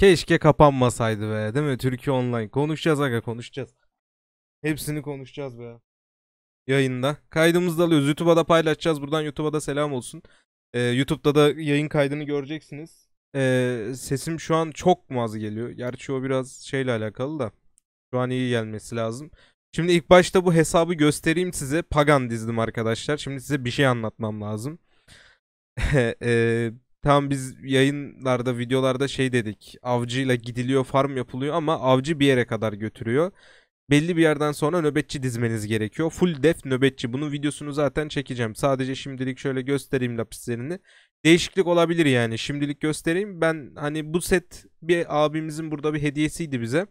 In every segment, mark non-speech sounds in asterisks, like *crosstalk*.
Keşke kapanmasaydı be değil mi? Türkiye Online. Konuşacağız aga konuşacağız. Hepsini konuşacağız be. Yayında. Kaydımızı da alıyoruz. YouTube'a da paylaşacağız. Buradan YouTube'a da selam olsun. Ee, YouTube'da da yayın kaydını göreceksiniz. Ee, sesim şu an çok mu az geliyor? Gerçi o biraz şeyle alakalı da. Şu an iyi gelmesi lazım. Şimdi ilk başta bu hesabı göstereyim size. Pagan dizdim arkadaşlar. Şimdi size bir şey anlatmam lazım. Eee... *laughs* Tam biz yayınlarda, videolarda şey dedik. Avcıyla gidiliyor, farm yapılıyor ama avcı bir yere kadar götürüyor. Belli bir yerden sonra nöbetçi dizmeniz gerekiyor. Full def nöbetçi. Bunun videosunu zaten çekeceğim. Sadece şimdilik şöyle göstereyim lapislerini. Değişiklik olabilir yani. Şimdilik göstereyim. Ben hani bu set bir abimizin burada bir hediyesiydi bize.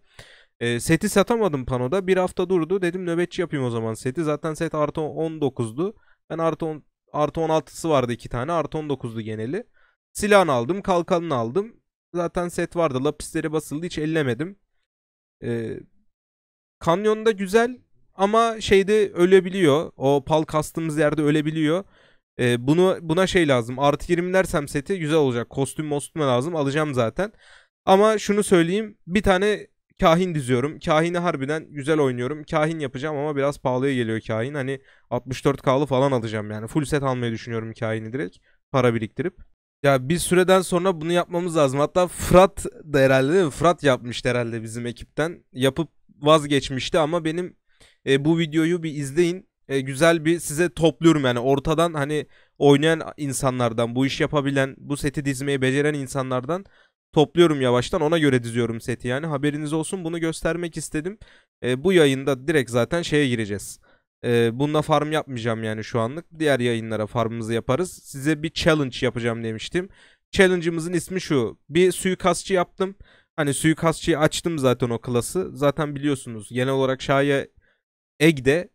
E, seti satamadım panoda. Bir hafta durdu. Dedim nöbetçi yapayım o zaman seti. Zaten set artı 19'du. Ben artı 10, artı 16'sı vardı iki tane. Artı 19'du geneli. Silahını aldım, kalkanını aldım. Zaten set vardı. Lapisleri basıldı. Hiç ellemedim. Ee, kanyonda güzel ama şeyde ölebiliyor. O pal kastığımız yerde ölebiliyor. Ee, bunu buna şey lazım. Artı 20 dersem seti güzel olacak. Kostüm mostüme lazım. Alacağım zaten. Ama şunu söyleyeyim. Bir tane kahin diziyorum. Kahini harbiden güzel oynuyorum. Kahin yapacağım ama biraz pahalıya geliyor kahin. Hani 64K'lı falan alacağım yani. Full set almayı düşünüyorum kahini direkt. Para biriktirip. Ya bir süreden sonra bunu yapmamız lazım. Hatta Fırat da herhalde değil mi? Fırat yapmıştı herhalde bizim ekipten. Yapıp vazgeçmişti ama benim e, bu videoyu bir izleyin. E, güzel bir size topluyorum yani ortadan hani oynayan insanlardan, bu iş yapabilen, bu seti dizmeyi beceren insanlardan topluyorum yavaştan. Ona göre diziyorum seti yani. Haberiniz olsun bunu göstermek istedim. E, bu yayında direkt zaten şeye gireceğiz. E, bununla farm yapmayacağım yani şu anlık. Diğer yayınlara farmımızı yaparız. Size bir challenge yapacağım demiştim. Challenge'ımızın ismi şu. Bir suikastçı yaptım. Hani suikastçıyı açtım zaten o klası. Zaten biliyorsunuz genel olarak Şahya Egg'de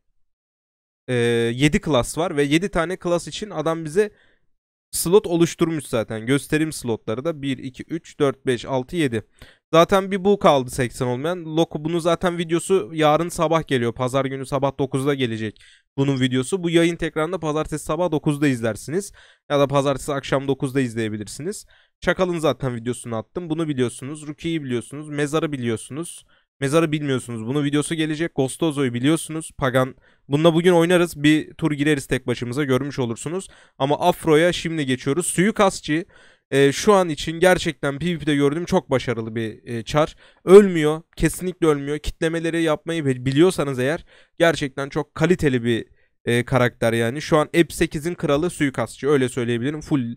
e, 7 klas var ve 7 tane klas için adam bize slot oluşturmuş zaten. Gösterim slotları da 1, 2, 3, 4, 5, 6, 7. Zaten bir bu kaldı 80 olmayan. Loco bunu zaten videosu yarın sabah geliyor. Pazar günü sabah 9'da gelecek bunun videosu. Bu yayın tekrarında pazartesi sabah 9'da izlersiniz. Ya da pazartesi akşam 9'da izleyebilirsiniz. Çakal'ın zaten videosunu attım. Bunu biliyorsunuz. Ruki'yi biliyorsunuz. Mezar'ı biliyorsunuz. Mezar'ı bilmiyorsunuz. Bunun videosu gelecek. Gostozo'yu biliyorsunuz. Pagan. Bununla bugün oynarız. Bir tur gireriz tek başımıza. Görmüş olursunuz. Ama Afro'ya şimdi geçiyoruz. Suikastçı. Suikastçı e, şu an için gerçekten PvP'de gördüğüm çok başarılı bir e, çar. Ölmüyor. Kesinlikle ölmüyor. Kitlemeleri yapmayı biliyorsanız eğer gerçekten çok kaliteli bir e, karakter yani. Şu an F8'in kralı suikastçı öyle söyleyebilirim. Full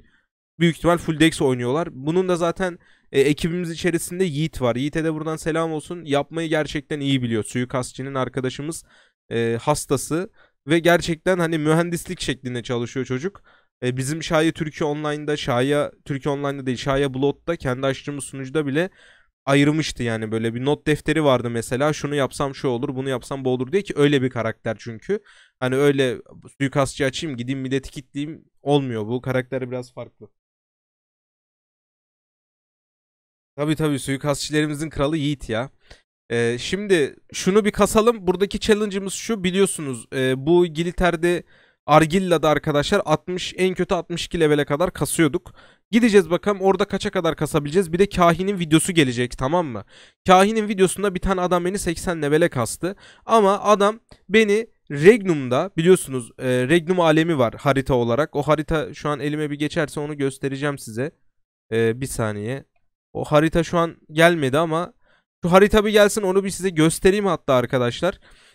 büyük ihtimal full dex oynuyorlar. Bunun da zaten e, ekibimiz içerisinde Yiğit var. Yiğit'e de buradan selam olsun. Yapmayı gerçekten iyi biliyor. Suikastçının arkadaşımız e, hastası ve gerçekten hani mühendislik şeklinde çalışıyor çocuk. E, bizim Şaya Türkiye Online'da, Şaya Türkiye Online'da değil, Şaya Blood'da kendi açtığımız sunucuda bile ayırmıştı yani böyle bir not defteri vardı mesela şunu yapsam şu olur bunu yapsam bu olur diye ki öyle bir karakter çünkü. Hani öyle suikastçı açayım gideyim milleti kitleyeyim olmuyor bu karakter biraz farklı. Tabi tabi suikastçilerimizin kralı Yiğit ya. Ee, şimdi şunu bir kasalım buradaki challenge'ımız şu biliyorsunuz e, bu Giliter'de Argilla'da arkadaşlar 60 en kötü 62 levele kadar kasıyorduk. Gideceğiz bakalım orada kaça kadar kasabileceğiz. Bir de kahinin videosu gelecek tamam mı? Kahinin videosunda bir tane adam beni 80 levele kastı. Ama adam beni Regnum'da biliyorsunuz e, Regnum alemi var harita olarak. O harita şu an elime bir geçerse onu göstereceğim size. E, bir saniye. O harita şu an gelmedi ama şu harita bir gelsin onu bir size göstereyim hatta arkadaşlar. Arkadaşlar.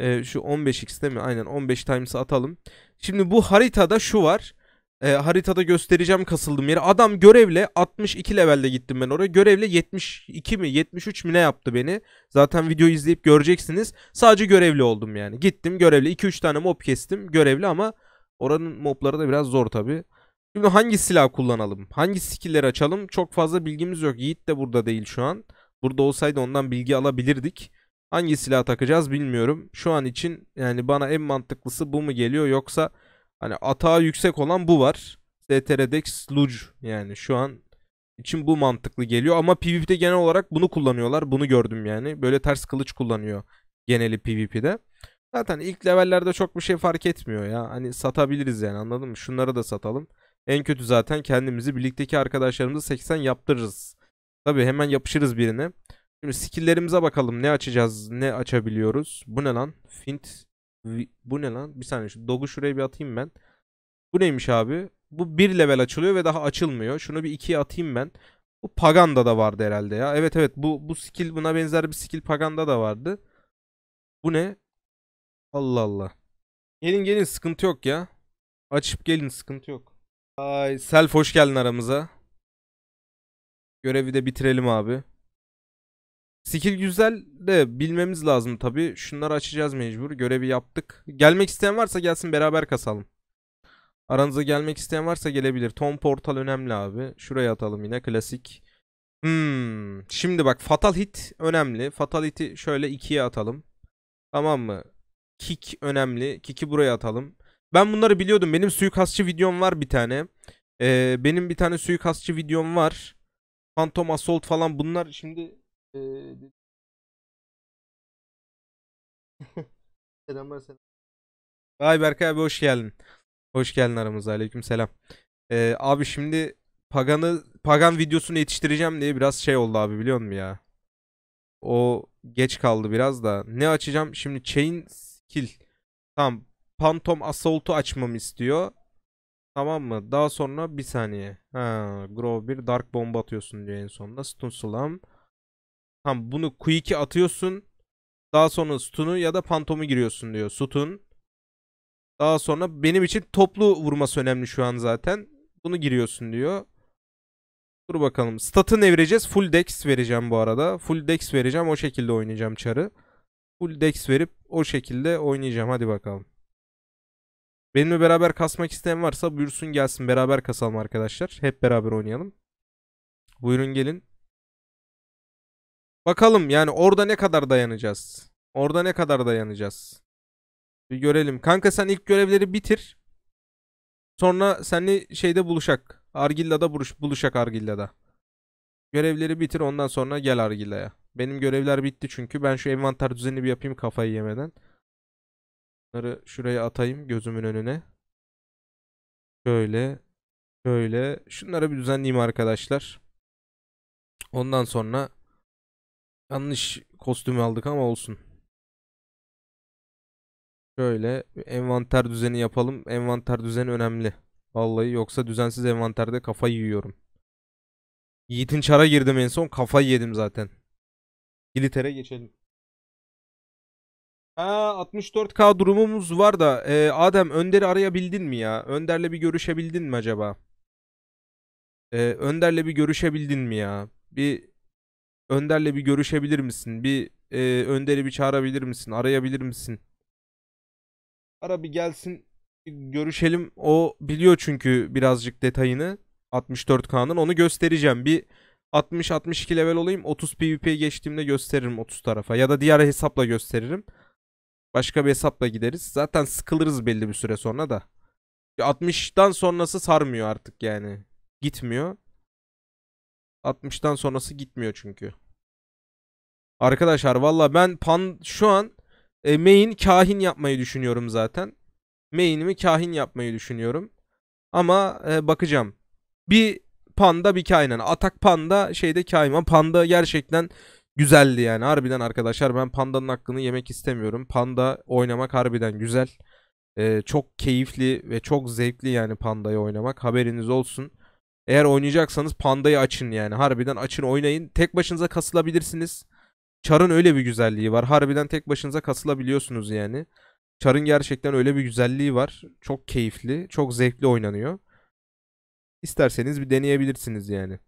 E, şu 15x değil mi? Aynen 15 times'ı atalım. Şimdi bu haritada şu var. E, haritada göstereceğim kasıldım yeri. Adam görevle 62 levelde gittim ben oraya. Görevle 72 mi 73 mi ne yaptı beni. Zaten video izleyip göreceksiniz. Sadece görevli oldum yani. Gittim görevle 2-3 tane mob kestim görevli ama oranın mobları da biraz zor tabi. Şimdi hangi silah kullanalım? Hangi skill'leri açalım? Çok fazla bilgimiz yok. Yiğit de burada değil şu an. Burada olsaydı ondan bilgi alabilirdik. Hangi silah takacağız bilmiyorum. Şu an için yani bana en mantıklısı bu mu geliyor yoksa hani atağı yüksek olan bu var. Dex Luge yani şu an için bu mantıklı geliyor ama PvP'de genel olarak bunu kullanıyorlar. Bunu gördüm yani. Böyle ters kılıç kullanıyor geneli PvP'de. Zaten ilk levellerde çok bir şey fark etmiyor ya. Hani satabiliriz yani anladın mı? Şunları da satalım. En kötü zaten kendimizi birlikteki arkadaşlarımızı 80 yaptırırız. Tabi hemen yapışırız birine. Şimdi skill'lerimize bakalım. Ne açacağız? Ne açabiliyoruz? Bu ne lan? Fint bu ne lan? Bir saniye şu dogu şuraya bir atayım ben. Bu neymiş abi? Bu bir level açılıyor ve daha açılmıyor. Şunu bir ikiye atayım ben. Bu Paganda da vardı herhalde ya. Evet evet bu bu skill buna benzer bir skill Paganda da vardı. Bu ne? Allah Allah. Gelin gelin sıkıntı yok ya. Açıp gelin sıkıntı yok. Ay Self hoş geldin aramıza. Görevi de bitirelim abi. Skill güzel de bilmemiz lazım tabi. Şunları açacağız mecbur. Görevi yaptık. Gelmek isteyen varsa gelsin beraber kasalım. Aranıza gelmek isteyen varsa gelebilir. Tom Portal önemli abi. Şuraya atalım yine klasik. Hmm. Şimdi bak Fatal Hit önemli. Fatal Hit'i şöyle ikiye atalım. Tamam mı? Kick önemli. Kick'i buraya atalım. Ben bunları biliyordum. Benim suikastçı videom var bir tane. Ee, benim bir tane suikastçı videom var. Phantom Assault falan bunlar şimdi ee, *laughs* selamlar selam. Vay Berkay abi hoş geldin. Hoş geldin aramıza. Aleyküm selam. Ee, abi şimdi Pagan'ı Pagan videosunu yetiştireceğim diye biraz şey oldu abi biliyor musun ya? O geç kaldı biraz da. Ne açacağım? Şimdi Chain Skill. Tamam. Phantom Assault'u açmamı istiyor. Tamam mı? Daha sonra bir saniye. Ha, Grove bir Dark Bomb atıyorsun diyor en sonunda. Stun Slam. Tam bunu q atıyorsun. Daha sonra stun'u ya da pantomu giriyorsun diyor. Stun. Daha sonra benim için toplu vurması önemli şu an zaten. Bunu giriyorsun diyor. Dur bakalım. Stat'ı ne vereceğiz? Full dex vereceğim bu arada. Full dex vereceğim. O şekilde oynayacağım charı. Full dex verip o şekilde oynayacağım. Hadi bakalım. Benimle beraber kasmak isteyen varsa buyursun gelsin. Beraber kasalım arkadaşlar. Hep beraber oynayalım. Buyurun gelin. Bakalım yani orada ne kadar dayanacağız. Orada ne kadar dayanacağız. Bir görelim. Kanka sen ilk görevleri bitir. Sonra seni şeyde buluşak. Argilla'da buluş, buluşak Argilla'da. Görevleri bitir ondan sonra gel Argilla'ya. Benim görevler bitti çünkü. Ben şu envanter düzenini bir yapayım kafayı yemeden. Bunları şuraya atayım gözümün önüne. Şöyle. Şöyle. Şunları bir düzenleyeyim arkadaşlar. Ondan sonra Yanlış kostümü aldık ama olsun. Şöyle envanter düzeni yapalım. Envanter düzeni önemli. Vallahi yoksa düzensiz envanterde kafa yiyorum. Yiğit'in çara girdim en son. kafa yedim zaten. Giliter'e geçelim. Ha 64K durumumuz var da e, Adem Önder'i arayabildin mi ya? Önder'le bir görüşebildin mi acaba? E, Önder'le bir görüşebildin mi ya? Bir Önder'le bir görüşebilir misin? Bir e, Önder'i bir çağırabilir misin? Arayabilir misin? Ara bir gelsin görüşelim. O biliyor çünkü birazcık detayını. 64K'nın onu göstereceğim. Bir 60-62 level olayım. 30 PvP'ye geçtiğimde gösteririm 30 tarafa. Ya da diğer hesapla gösteririm. Başka bir hesapla gideriz. Zaten sıkılırız belli bir süre sonra da. 60'dan sonrası sarmıyor artık yani. Gitmiyor. 60'tan sonrası gitmiyor çünkü. Arkadaşlar valla ben pan şu an e, main kahin yapmayı düşünüyorum zaten. Main'imi kahin yapmayı düşünüyorum. Ama e, bakacağım. Bir panda bir kainen Atak panda şeyde kaiman. Panda gerçekten güzeldi yani. Harbiden arkadaşlar ben pandanın hakkını yemek istemiyorum. Panda oynamak harbiden güzel. E, çok keyifli ve çok zevkli yani pandayı oynamak. Haberiniz olsun. Eğer oynayacaksanız pandayı açın yani. Harbiden açın oynayın. Tek başınıza kasılabilirsiniz. Çar'ın öyle bir güzelliği var. Harbiden tek başınıza kasılabiliyorsunuz yani. Çar'ın gerçekten öyle bir güzelliği var. Çok keyifli, çok zevkli oynanıyor. İsterseniz bir deneyebilirsiniz yani.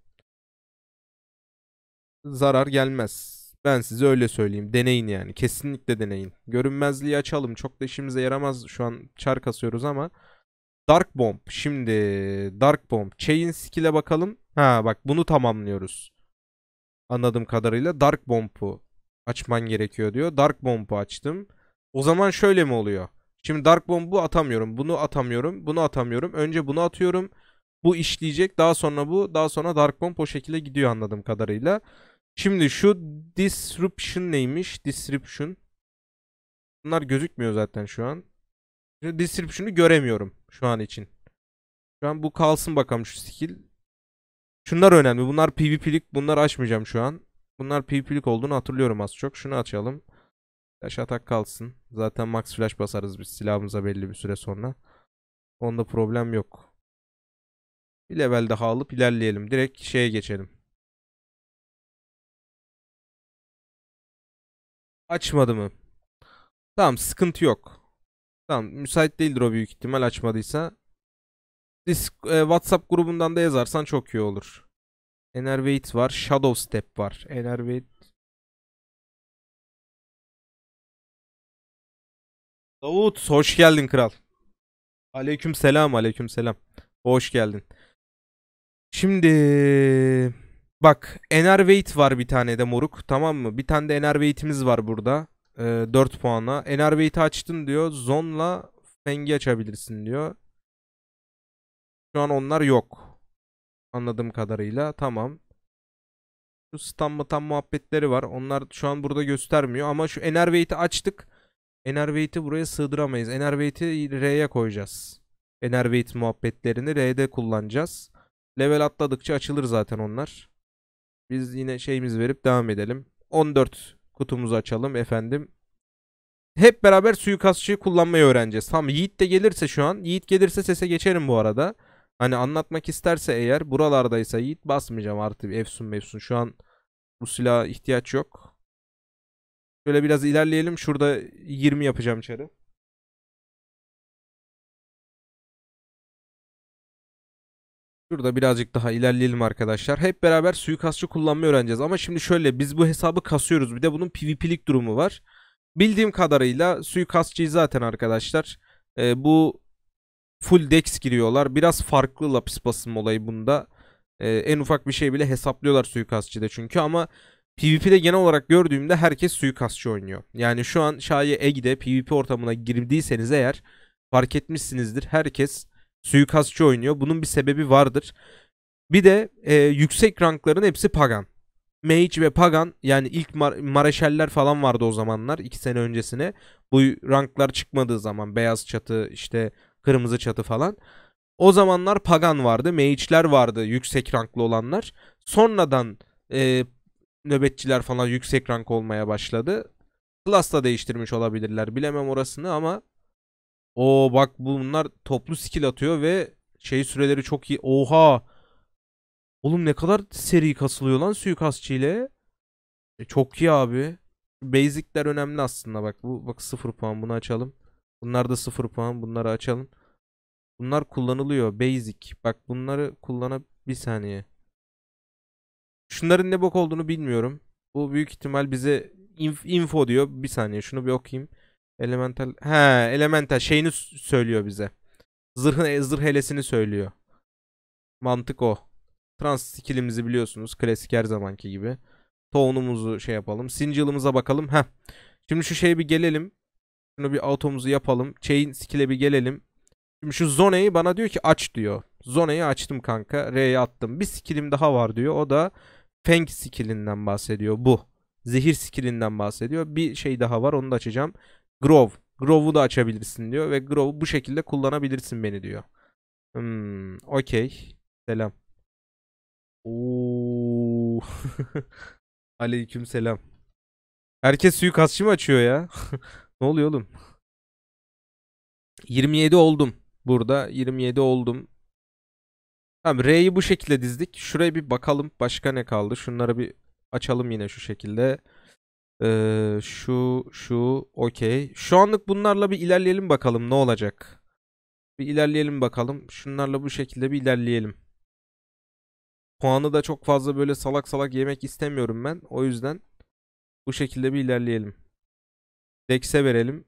Zarar gelmez. Ben size öyle söyleyeyim. Deneyin yani. Kesinlikle deneyin. Görünmezliği açalım. Çok da işimize yaramaz şu an çar kasıyoruz ama Dark Bomb. Şimdi Dark Bomb. Chain skill'e bakalım. Ha bak bunu tamamlıyoruz. Anladığım kadarıyla Dark Bomb'u açman gerekiyor diyor. Dark Bomb'u açtım. O zaman şöyle mi oluyor? Şimdi Dark Bomb'u atamıyorum. Bunu atamıyorum. Bunu atamıyorum. Önce bunu atıyorum. Bu işleyecek. Daha sonra bu. Daha sonra Dark Bomb o şekilde gidiyor anladığım kadarıyla. Şimdi şu Disruption neymiş? Disruption. Bunlar gözükmüyor zaten şu an. Disruption'u göremiyorum şu an için. Şu an bu kalsın bakalım şu skill. Şunlar önemli. Bunlar PvP'lik. Bunları açmayacağım şu an. Bunlar PvP'lik olduğunu hatırlıyorum az çok. Şunu açalım. Flash atak kalsın. Zaten max flash basarız biz silahımıza belli bir süre sonra. Onda problem yok. Bir level daha alıp ilerleyelim. Direkt şeye geçelim. Açmadı mı? Tamam sıkıntı yok. Tamam müsait değildir o büyük ihtimal açmadıysa. Disk, e, WhatsApp grubundan da yazarsan çok iyi olur. Enervate var. Shadow Step var. Enervate. Davut hoş geldin kral. Aleyküm selam aleyküm selam. Hoş geldin. Şimdi bak Enervate var bir tane de moruk tamam mı? Bir tane de Enervate'imiz var burada. E, 4 puana. Enerbate'i açtın diyor. Zon'la Feng'i açabilirsin diyor. Şu an onlar yok. Anladığım kadarıyla. Tamam. Şu stun mı tam muhabbetleri var. Onlar şu an burada göstermiyor. Ama şu Enerbate'i açtık. Enerbate'i buraya sığdıramayız. Enerbate'i R'ye koyacağız. Enerbate muhabbetlerini R'de kullanacağız. Level atladıkça açılır zaten onlar. Biz yine şeyimiz verip devam edelim. 14 Kutumuzu açalım efendim. Hep beraber suikastçıyı kullanmayı öğreneceğiz. Tamam Yiğit de gelirse şu an. Yiğit gelirse sese geçerim bu arada. Hani anlatmak isterse eğer buralardaysa Yiğit basmayacağım artık Efsun Mefsun. Şu an bu silaha ihtiyaç yok. Şöyle biraz ilerleyelim. Şurada 20 yapacağım içeri. Şurada birazcık daha ilerleyelim arkadaşlar. Hep beraber suikastçı kullanmayı öğreneceğiz. Ama şimdi şöyle biz bu hesabı kasıyoruz. Bir de bunun PvP'lik durumu var. Bildiğim kadarıyla suikastçıyı zaten arkadaşlar. E, bu full dex giriyorlar. Biraz farklı lapis basım olayı bunda. E, en ufak bir şey bile hesaplıyorlar suikastçıda çünkü ama PvP'de genel olarak gördüğümde herkes suikastçı oynuyor. Yani şu an Şahi Ege'de PvP ortamına girdiyseniz eğer fark etmişsinizdir. Herkes Suikastçı oynuyor. Bunun bir sebebi vardır. Bir de e, yüksek rankların hepsi pagan. Mage ve Pagan yani ilk mar mareşaller falan vardı o zamanlar 2 sene öncesine. Bu ranklar çıkmadığı zaman beyaz çatı işte kırmızı çatı falan. O zamanlar Pagan vardı, Mage'ler vardı yüksek ranklı olanlar. Sonradan e, nöbetçiler falan yüksek rank olmaya başladı. Class da değiştirmiş olabilirler bilemem orasını ama o bak bunlar toplu skill atıyor ve şey süreleri çok iyi. Oha. Oğlum ne kadar seri kasılıyor lan suikastçı ile. E, çok iyi abi. Basic'ler önemli aslında bak. Bu bak 0 puan bunu açalım. Bunlar da 0 puan. Bunları açalım. Bunlar kullanılıyor. Basic. Bak bunları kullanıp bir saniye. Şunların ne bok olduğunu bilmiyorum. Bu büyük ihtimal bize inf info diyor. Bir saniye şunu bir okuyayım. Elemental. He elemental şeyini söylüyor bize. Zırhın zırh helesini söylüyor. Mantık o. Trans skillimizi biliyorsunuz. Klasik her zamanki gibi. Tone'umuzu şey yapalım. Single'ımıza bakalım. Heh. Şimdi şu şeye bir gelelim. Şunu bir automuzu yapalım. Chain skill'e bir gelelim. Şimdi şu zoneyi bana diyor ki aç diyor. Zoneyi açtım kanka. R'ye attım. Bir skillim daha var diyor. O da feng skillinden bahsediyor bu. Zehir skillinden bahsediyor. Bir şey daha var onu da açacağım. Grove. Grove'u da açabilirsin diyor ve Grove'u bu şekilde kullanabilirsin beni diyor. Hmm, okey. Selam. Oo. *laughs* Aleyküm selam. Herkes suikastçı mı açıyor ya? *laughs* ne oluyor oğlum? 27 oldum. Burada 27 oldum. Tamam R'yi bu şekilde dizdik. Şuraya bir bakalım başka ne kaldı. Şunları bir açalım yine şu şekilde. Ee, şu, şu, okey. Şu anlık bunlarla bir ilerleyelim bakalım ne olacak. Bir ilerleyelim bakalım. Şunlarla bu şekilde bir ilerleyelim. Puanı da çok fazla böyle salak salak yemek istemiyorum ben. O yüzden bu şekilde bir ilerleyelim. Dex'e verelim.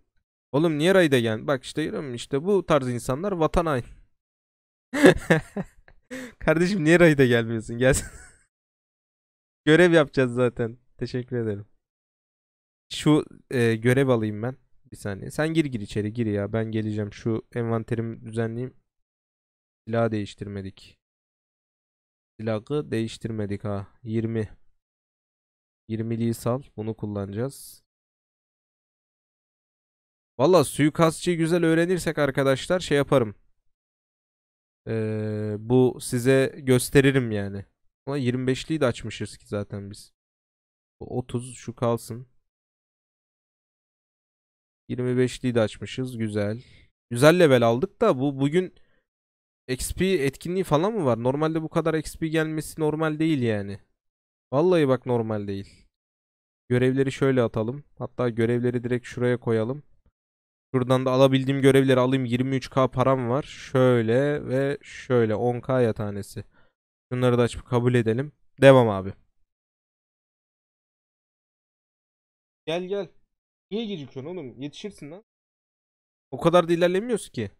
Oğlum niye rayda gel? Bak işte görüyorum işte bu tarz insanlar vatan hain. *laughs* Kardeşim niye rayda gelmiyorsun? Gelsin. *laughs* Görev yapacağız zaten. Teşekkür ederim. Şu e, görev alayım ben. Bir saniye. Sen gir gir içeri gir ya. Ben geleceğim. Şu envanterimi düzenleyeyim. Silah değiştirmedik. Silahı değiştirmedik ha. 20. 20'liyi sal. Bunu kullanacağız. Valla suikastçıyı güzel öğrenirsek arkadaşlar şey yaparım. Ee, bu size gösteririm yani. Ama 25'liyi de açmışız ki zaten biz. 30 şu kalsın. 25'liyi de açmışız. Güzel. Güzel level aldık da bu bugün XP etkinliği falan mı var? Normalde bu kadar XP gelmesi normal değil yani. Vallahi bak normal değil. Görevleri şöyle atalım. Hatta görevleri direkt şuraya koyalım. Şuradan da alabildiğim görevleri alayım. 23k param var. Şöyle ve şöyle 10k yatanesi tanesi. Şunları da açıp kabul edelim. Devam abi. Gel gel. Niye gecikiyorsun oğlum? Yetişirsin lan. O kadar da ilerlemiyoruz ki.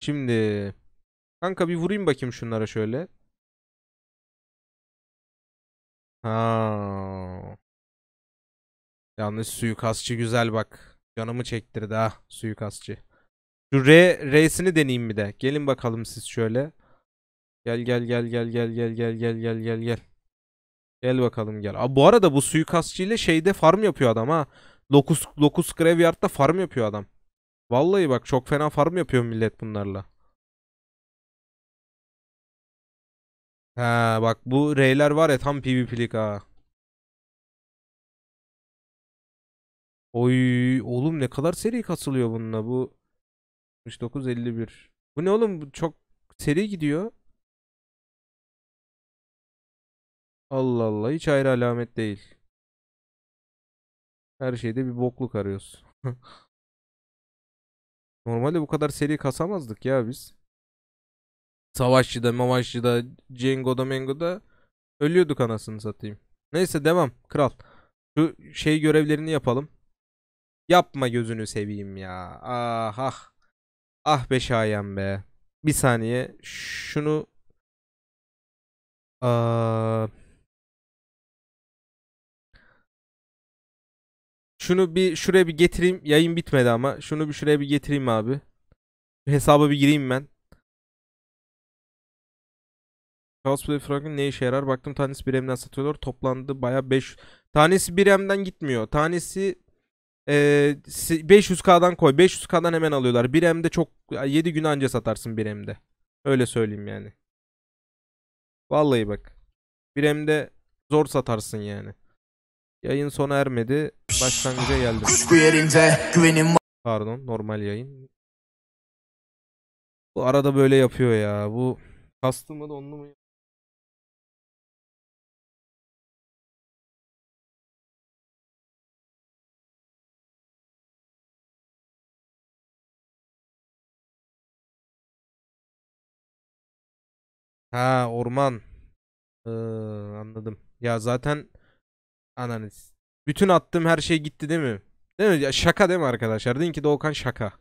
Şimdi kanka bir vurayım bakayım şunlara şöyle. Ha. Yanlış suikastçı güzel bak. Canımı çektirdi ha suikastçı. Şu R, R'sini deneyeyim bir de. Gelin bakalım siz şöyle. Gel gel gel gel gel gel gel gel gel gel gel. Gel bakalım gel. Abi bu arada bu suikastçı ile şeyde farm yapıyor adam ha. Locus, Locus Graveyard'da farm yapıyor adam. Vallahi bak çok fena farm yapıyor millet bunlarla. Ha bak bu reyler var ya tam PvP'lik ha. Oy oğlum ne kadar seri kasılıyor bununla bu 6951. Bu ne oğlum çok seri gidiyor. Allah Allah hiç ayrı alamet değil. Her şeyde bir bokluk arıyoruz. *laughs* Normalde bu kadar seri kasamazdık ya biz. Savaşçıda, mavaşçıda, Cengo'da, Mengo'da ölüyorduk anasını satayım. Neyse devam kral. Şu şey görevlerini yapalım. Yapma gözünü seveyim ya. Ah ah. Ah be şayan be. Bir saniye. Şunu... Aa... Şunu bir şuraya bir getireyim. Yayın bitmedi ama. Şunu bir şuraya bir getireyim abi. Hesaba bir gireyim ben. Cosplay Frank'ın ne işe yarar? Baktım tanesi 1M'den satıyorlar. Toplandı baya 5. Tanesi 1M'den gitmiyor. Tanesi e, 500K'dan koy. 500K'dan hemen alıyorlar. 1M'de çok 7 gün anca satarsın 1M'de. Öyle söyleyeyim yani. Vallahi bak. 1M'de zor satarsın yani. Yayın sona ermedi. Başlangıca geldim. Kuşku yerinde güvenim Pardon normal yayın. Bu arada böyle yapıyor ya. Bu kastı mı donlu mu? Ha orman. Ee, anladım. Ya zaten Analiz. Bütün attığım her şey gitti değil mi? Değil mi? Ya şaka değil mi arkadaşlar? Deyin ki Doğukan şaka.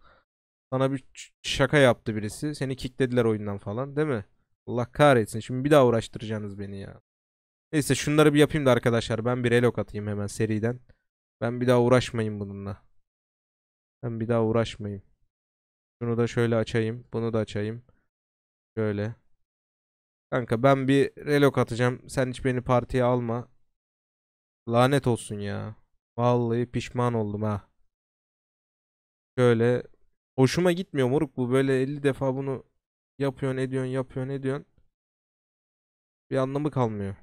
Sana bir şaka yaptı birisi. Seni kicklediler oyundan falan değil mi? Allah kahretsin. Şimdi bir daha uğraştıracaksınız beni ya. Neyse şunları bir yapayım da arkadaşlar. Ben bir elok atayım hemen seriden. Ben bir daha uğraşmayayım bununla. Ben bir daha uğraşmayayım. Şunu da şöyle açayım. Bunu da açayım. Şöyle. Kanka ben bir relok atacağım. Sen hiç beni partiye alma. Lanet olsun ya. Vallahi pişman oldum ha. Şöyle hoşuma gitmiyor moruk bu böyle 50 defa bunu yapıyorsun ediyorsun yapıyorsun ediyorsun. Bir anlamı kalmıyor.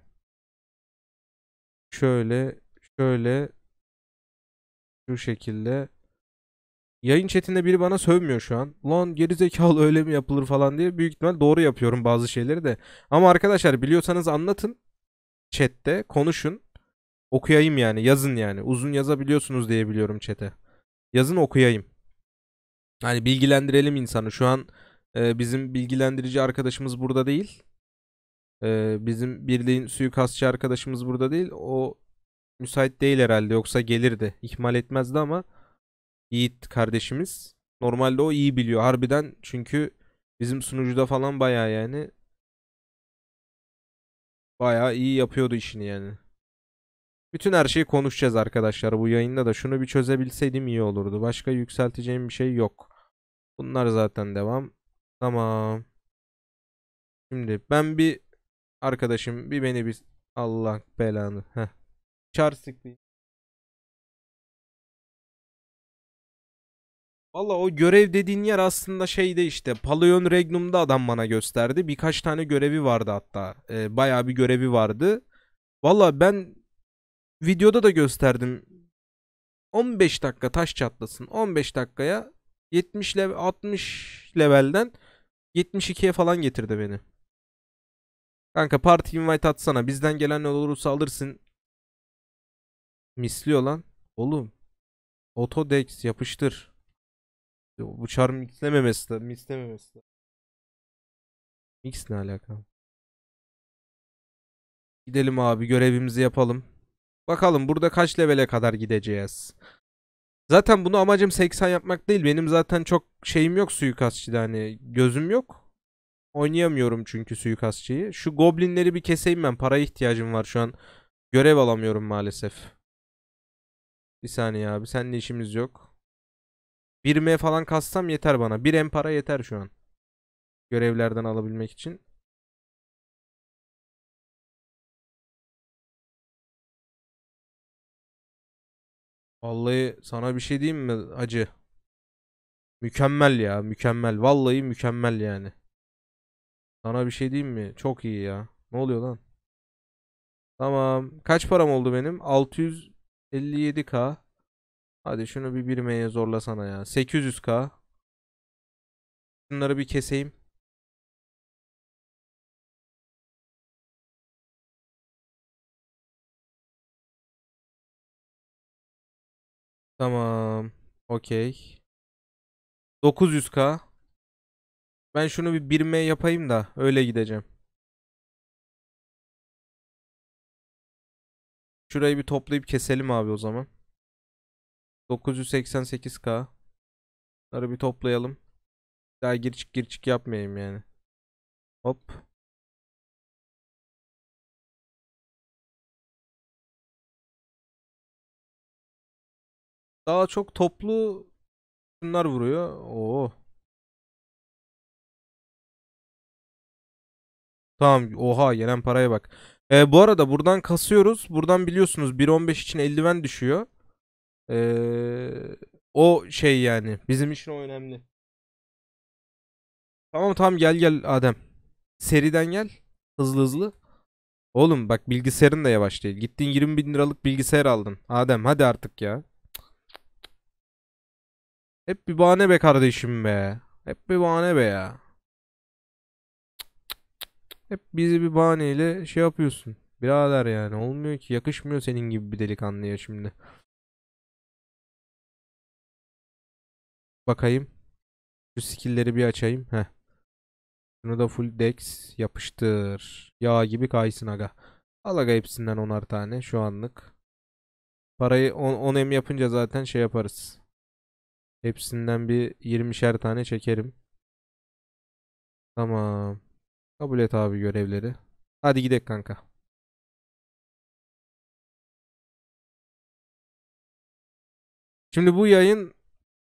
Şöyle şöyle şu şekilde Yayın chatinde biri bana sövmüyor şu an. Lan gerizekalı öyle mi yapılır falan diye. Büyük ihtimal doğru yapıyorum bazı şeyleri de. Ama arkadaşlar biliyorsanız anlatın. Chatte konuşun. Okuyayım yani yazın yani. Uzun yazabiliyorsunuz diye biliyorum çete. Yazın okuyayım. Hani bilgilendirelim insanı. Şu an e, bizim bilgilendirici arkadaşımız burada değil. E, bizim birliğin suikastçı arkadaşımız burada değil. O müsait değil herhalde yoksa gelirdi. İhmal etmezdi ama Yiğit kardeşimiz normalde o iyi biliyor harbiden çünkü bizim sunucuda falan baya yani baya iyi yapıyordu işini yani. Bütün her şeyi konuşacağız arkadaşlar bu yayında da. Şunu bir çözebilseydim iyi olurdu. Başka yükselteceğim bir şey yok. Bunlar zaten devam. Tamam. Şimdi ben bir arkadaşım bir beni bir Allah belanı. Heh. Çar sıklayayım. Valla o görev dediğin yer aslında şeyde işte Palayon Regnum'da adam bana gösterdi. Birkaç tane görevi vardı hatta. E, bayağı bir görevi vardı. Valla ben videoda da gösterdim. 15 dakika taş çatlasın. 15 dakikaya 70 level 60 levelden 72'ye falan getirdi beni. Kanka parti invite atsana. Bizden gelen ne olursa alırsın. misli olan Oğlum. Otodex yapıştır. Bu çar mixlememesi de. Mixlememesi de. Mix ne alaka? Gidelim abi görevimizi yapalım. Bakalım burada kaç levele kadar gideceğiz. Zaten bunu amacım 80 yapmak değil. Benim zaten çok şeyim yok suikastçıda hani gözüm yok. Oynayamıyorum çünkü suikastçıyı. Şu goblinleri bir keseyim ben. Paraya ihtiyacım var şu an. Görev alamıyorum maalesef. Bir saniye abi seninle işimiz yok. 1M falan kassam yeter bana. 1M para yeter şu an. Görevlerden alabilmek için. Vallahi sana bir şey diyeyim mi acı? Mükemmel ya mükemmel. Vallahi mükemmel yani. Sana bir şey diyeyim mi? Çok iyi ya. Ne oluyor lan? Tamam. Kaç param oldu benim? 657k. Hadi şunu bir 1 zorlasana ya. 800k. Şunları bir keseyim. Tamam. Okey. 900k. Ben şunu bir 1 yapayım da öyle gideceğim. Şurayı bir toplayıp keselim abi o zaman. 988k. Bunları bir toplayalım. Daha girçik girçik yapmayayım yani. Hop. Daha çok toplu bunlar vuruyor. Oo. Tamam. Oha gelen paraya bak. Ee, bu arada buradan kasıyoruz. Buradan biliyorsunuz 1.15 için eldiven düşüyor. Ee, o şey yani. Bizim için o önemli. Tamam tamam gel gel Adem. Seriden gel. Hızlı hızlı. Oğlum bak bilgisayarın da yavaş değil. Gittin 20 bin liralık bilgisayar aldın. Adem hadi artık ya. Hep bir bahane be kardeşim be. Hep bir bahane be ya. Hep bizi bir bahaneyle şey yapıyorsun. Birader yani olmuyor ki yakışmıyor senin gibi bir delikanlıya şimdi. Bakayım. Şu skill'leri bir açayım. Heh. Şunu da full dex yapıştır. Yağ gibi kaysın aga. Al aga hepsinden onar tane şu anlık. Parayı 10 em yapınca zaten şey yaparız. Hepsinden bir 20'şer tane çekerim. Tamam. Kabul et abi görevleri. Hadi gidelim kanka. Şimdi bu yayın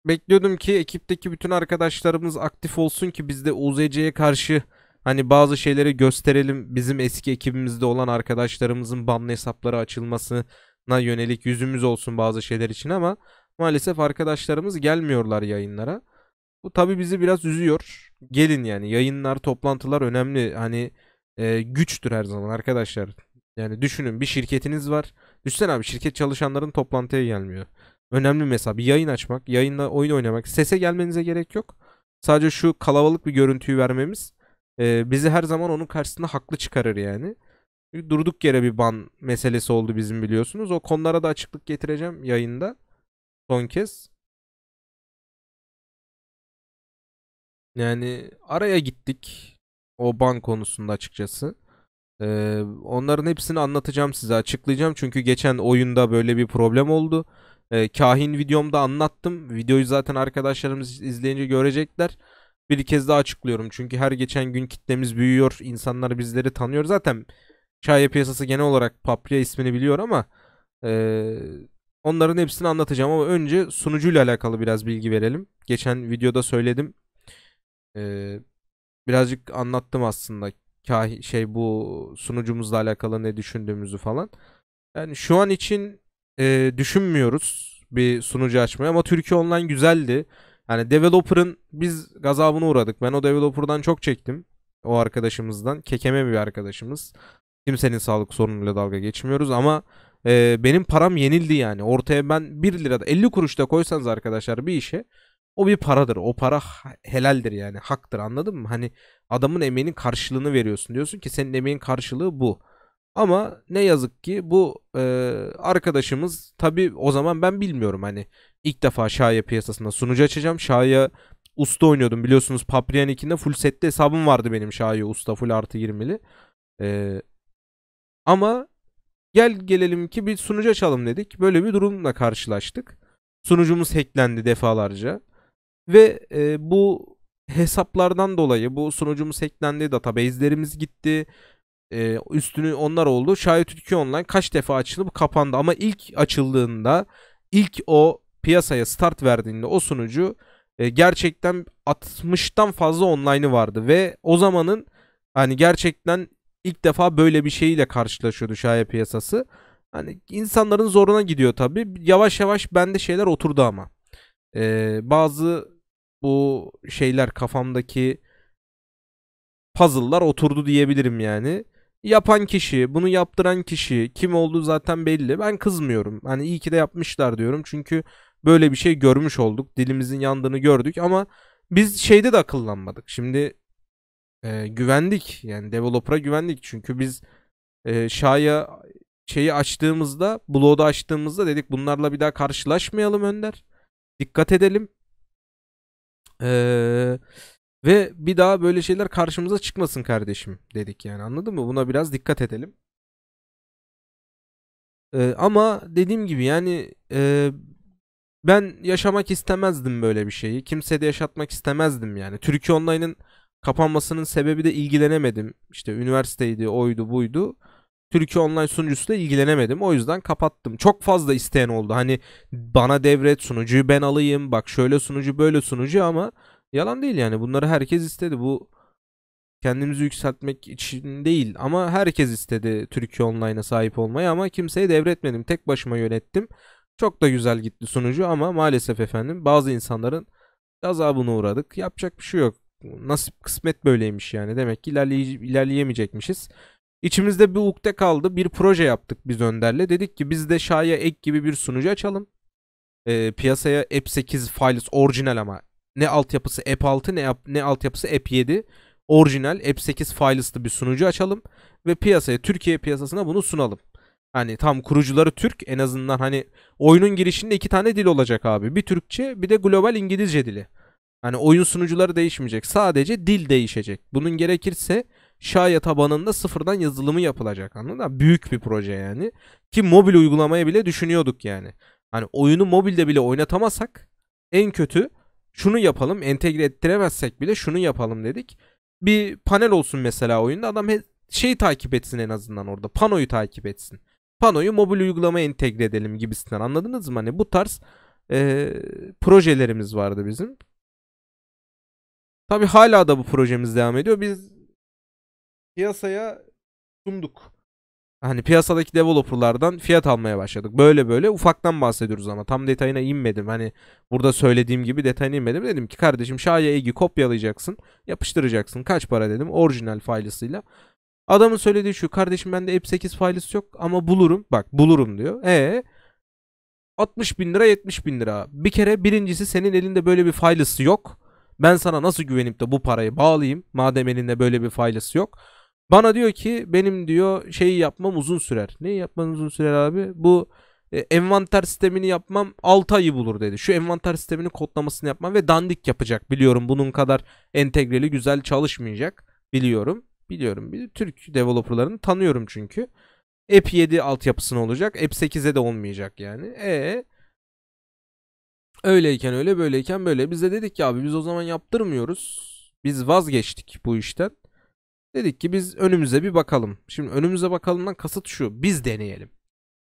bekliyordum ki ekipteki bütün arkadaşlarımız aktif olsun ki biz de UZC'ye karşı hani bazı şeyleri gösterelim. Bizim eski ekibimizde olan arkadaşlarımızın banlı hesapları açılmasına yönelik yüzümüz olsun bazı şeyler için ama maalesef arkadaşlarımız gelmiyorlar yayınlara. Bu tabi bizi biraz üzüyor. Gelin yani yayınlar, toplantılar önemli. Hani e, güçtür her zaman arkadaşlar. Yani düşünün bir şirketiniz var. Düşünsene abi şirket çalışanların toplantıya gelmiyor. Önemli mesela bir yayın açmak, yayında oyun oynamak. Sese gelmenize gerek yok. Sadece şu kalabalık bir görüntüyü vermemiz e, bizi her zaman onun karşısında haklı çıkarır yani. Durduk yere bir ban meselesi oldu bizim biliyorsunuz. O konulara da açıklık getireceğim yayında. Son kez. Yani araya gittik. O ban konusunda açıkçası. Ee, onların hepsini anlatacağım size açıklayacağım. Çünkü geçen oyunda böyle bir problem oldu. Ee, kahin videomda anlattım. Videoyu zaten arkadaşlarımız izleyince görecekler. Bir kez daha açıklıyorum. Çünkü her geçen gün kitlemiz büyüyor. İnsanlar bizleri tanıyor. Zaten şaye piyasası genel olarak paprika ismini biliyor ama... Ee, Onların hepsini anlatacağım ama önce sunucuyla alakalı biraz bilgi verelim. Geçen videoda söyledim. Ee, birazcık anlattım aslında kah şey bu sunucumuzla alakalı ne düşündüğümüzü falan. Yani şu an için e, düşünmüyoruz bir sunucu açmayı ama Türkiye Online güzeldi. Yani developer'ın biz gazabına uğradık. Ben o developer'dan çok çektim. O arkadaşımızdan. Kekeme bir arkadaşımız. Kimsenin sağlık sorunuyla dalga geçmiyoruz ama e, benim param yenildi yani. Ortaya ben 1 lirada 50 kuruş da koysanız arkadaşlar bir işe o bir paradır. O para helaldir yani haktır anladın mı? Hani adamın emeğinin karşılığını veriyorsun. Diyorsun ki senin emeğin karşılığı bu. Ama ne yazık ki bu e, arkadaşımız tabi o zaman ben bilmiyorum hani ilk defa şahya piyasasında sunucu açacağım. şahya usta oynuyordum biliyorsunuz Papriyan 2'nde full sette hesabım vardı benim şahya usta full artı 20'li. E, ee, ama Gel gelelim ki bir sunucu açalım dedik. Böyle bir durumla karşılaştık. Sunucumuz hacklendi defalarca. Ve e, bu hesaplardan dolayı bu sunucumuz hacklendi, database'lerimiz gitti. E, üstünü onlar oldu. Şayet Türkiye Online kaç defa açılıp kapandı ama ilk açıldığında ilk o piyasaya start verdiğinde o sunucu e, gerçekten 60'tan fazla online'ı vardı ve o zamanın hani gerçekten ilk defa böyle bir şeyle karşılaşıyordu şaya piyasası. Hani insanların zoruna gidiyor tabi. Yavaş yavaş bende şeyler oturdu ama. Ee, bazı bu şeyler kafamdaki puzzle'lar oturdu diyebilirim yani. Yapan kişi, bunu yaptıran kişi kim olduğu zaten belli. Ben kızmıyorum. Hani iyi ki de yapmışlar diyorum. Çünkü böyle bir şey görmüş olduk. Dilimizin yandığını gördük ama biz şeyde de akıllanmadık. Şimdi e, güvendik. Yani developer'a güvendik. Çünkü biz e, Şah'ya şeyi açtığımızda, blog'u açtığımızda dedik bunlarla bir daha karşılaşmayalım Önder. Dikkat edelim. Ee, ve bir daha böyle şeyler karşımıza çıkmasın kardeşim dedik yani anladın mı? Buna biraz dikkat edelim. Ee, ama dediğim gibi yani e, ben yaşamak istemezdim böyle bir şeyi. Kimseye de yaşatmak istemezdim yani. Türkiye Online'ın Kapanmasının sebebi de ilgilenemedim. İşte üniversiteydi, oydu, buydu. Türkiye Online sunucusuyla ilgilenemedim. O yüzden kapattım. Çok fazla isteyen oldu. Hani bana devret sunucuyu ben alayım. Bak şöyle sunucu böyle sunucu ama yalan değil yani. Bunları herkes istedi. Bu kendimizi yükseltmek için değil ama herkes istedi Türkiye Online'a sahip olmayı ama kimseye devretmedim. Tek başıma yönettim. Çok da güzel gitti sunucu ama maalesef efendim bazı insanların gazabına uğradık. Yapacak bir şey yok nasip kısmet böyleymiş yani. Demek ki ilerley ilerleyemeyecekmişiz. İçimizde bir ukde kaldı. Bir proje yaptık biz Önder'le. Dedik ki biz de şaya Ek gibi bir sunucu açalım. E, piyasaya App 8 Files orijinal ama ne altyapısı App 6 ne, ne altyapısı App 7 orijinal App 8 Files'lı bir sunucu açalım ve piyasaya Türkiye piyasasına bunu sunalım. Hani tam kurucuları Türk en azından hani oyunun girişinde iki tane dil olacak abi. Bir Türkçe bir de global İngilizce dili. Hani oyun sunucuları değişmeyecek. Sadece dil değişecek. Bunun gerekirse şaya tabanında sıfırdan yazılımı yapılacak anladın mı? Büyük bir proje yani. Ki mobil uygulamaya bile düşünüyorduk yani. Hani oyunu mobilde bile oynatamasak en kötü şunu yapalım entegre ettiremezsek bile şunu yapalım dedik. Bir panel olsun mesela oyunda adam şeyi takip etsin en azından orada panoyu takip etsin. Panoyu mobil uygulama entegre edelim gibisinden anladınız mı? Hani bu tarz e, projelerimiz vardı bizim. Tabi hala da bu projemiz devam ediyor. Biz piyasaya sunduk. Hani piyasadaki developerlardan fiyat almaya başladık. Böyle böyle ufaktan bahsediyoruz ama tam detayına inmedim. Hani burada söylediğim gibi detayına inmedim. Dedim ki kardeşim Şaya Egi kopyalayacaksın. Yapıştıracaksın. Kaç para dedim. Orijinal faylısıyla. Adamın söylediği şu. Kardeşim bende App8 faylısı yok ama bulurum. Bak bulurum diyor. E 60 bin lira 70 bin lira. Bir kere birincisi senin elinde böyle bir faylısı yok. Ben sana nasıl güvenip de bu parayı bağlayayım madem elinde böyle bir faydası yok. Bana diyor ki benim diyor şeyi yapmam uzun sürer. Neyi yapman uzun sürer abi? Bu e, envanter sistemini yapmam 6 ayı bulur dedi. Şu envanter sistemini kodlamasını yapmam ve dandik yapacak. Biliyorum bunun kadar entegreli güzel çalışmayacak. Biliyorum. Biliyorum. Bir Türk developerlarını tanıyorum çünkü. App 7 altyapısına olacak. App 8'e de olmayacak yani. E Öyleyken öyle böyleyken böyle. Biz de dedik ki abi biz o zaman yaptırmıyoruz. Biz vazgeçtik bu işten. Dedik ki biz önümüze bir bakalım. Şimdi önümüze bakalımdan kasıt şu. Biz deneyelim.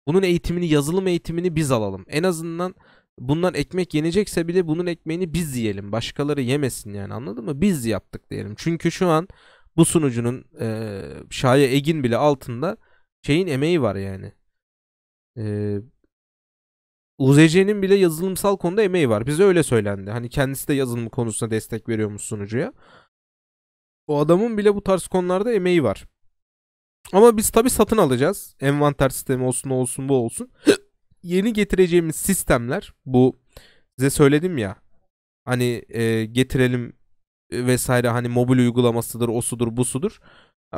Bunun eğitimini, yazılım eğitimini biz alalım. En azından bundan ekmek yenecekse bile bunun ekmeğini biz yiyelim. Başkaları yemesin yani anladın mı? Biz yaptık diyelim. Çünkü şu an bu sunucunun e, Şaye Egin bile altında şeyin emeği var yani. E, UZC'nin bile yazılımsal konuda emeği var. Bize öyle söylendi. Hani kendisi de yazılım konusuna destek veriyormuş sunucuya. O adamın bile bu tarz konularda emeği var. Ama biz tabii satın alacağız. Envanter sistemi olsun olsun bu olsun. *coughs* Yeni getireceğimiz sistemler bu size söyledim ya. Hani e, getirelim vesaire hani mobil uygulamasıdır, osudur, busudur.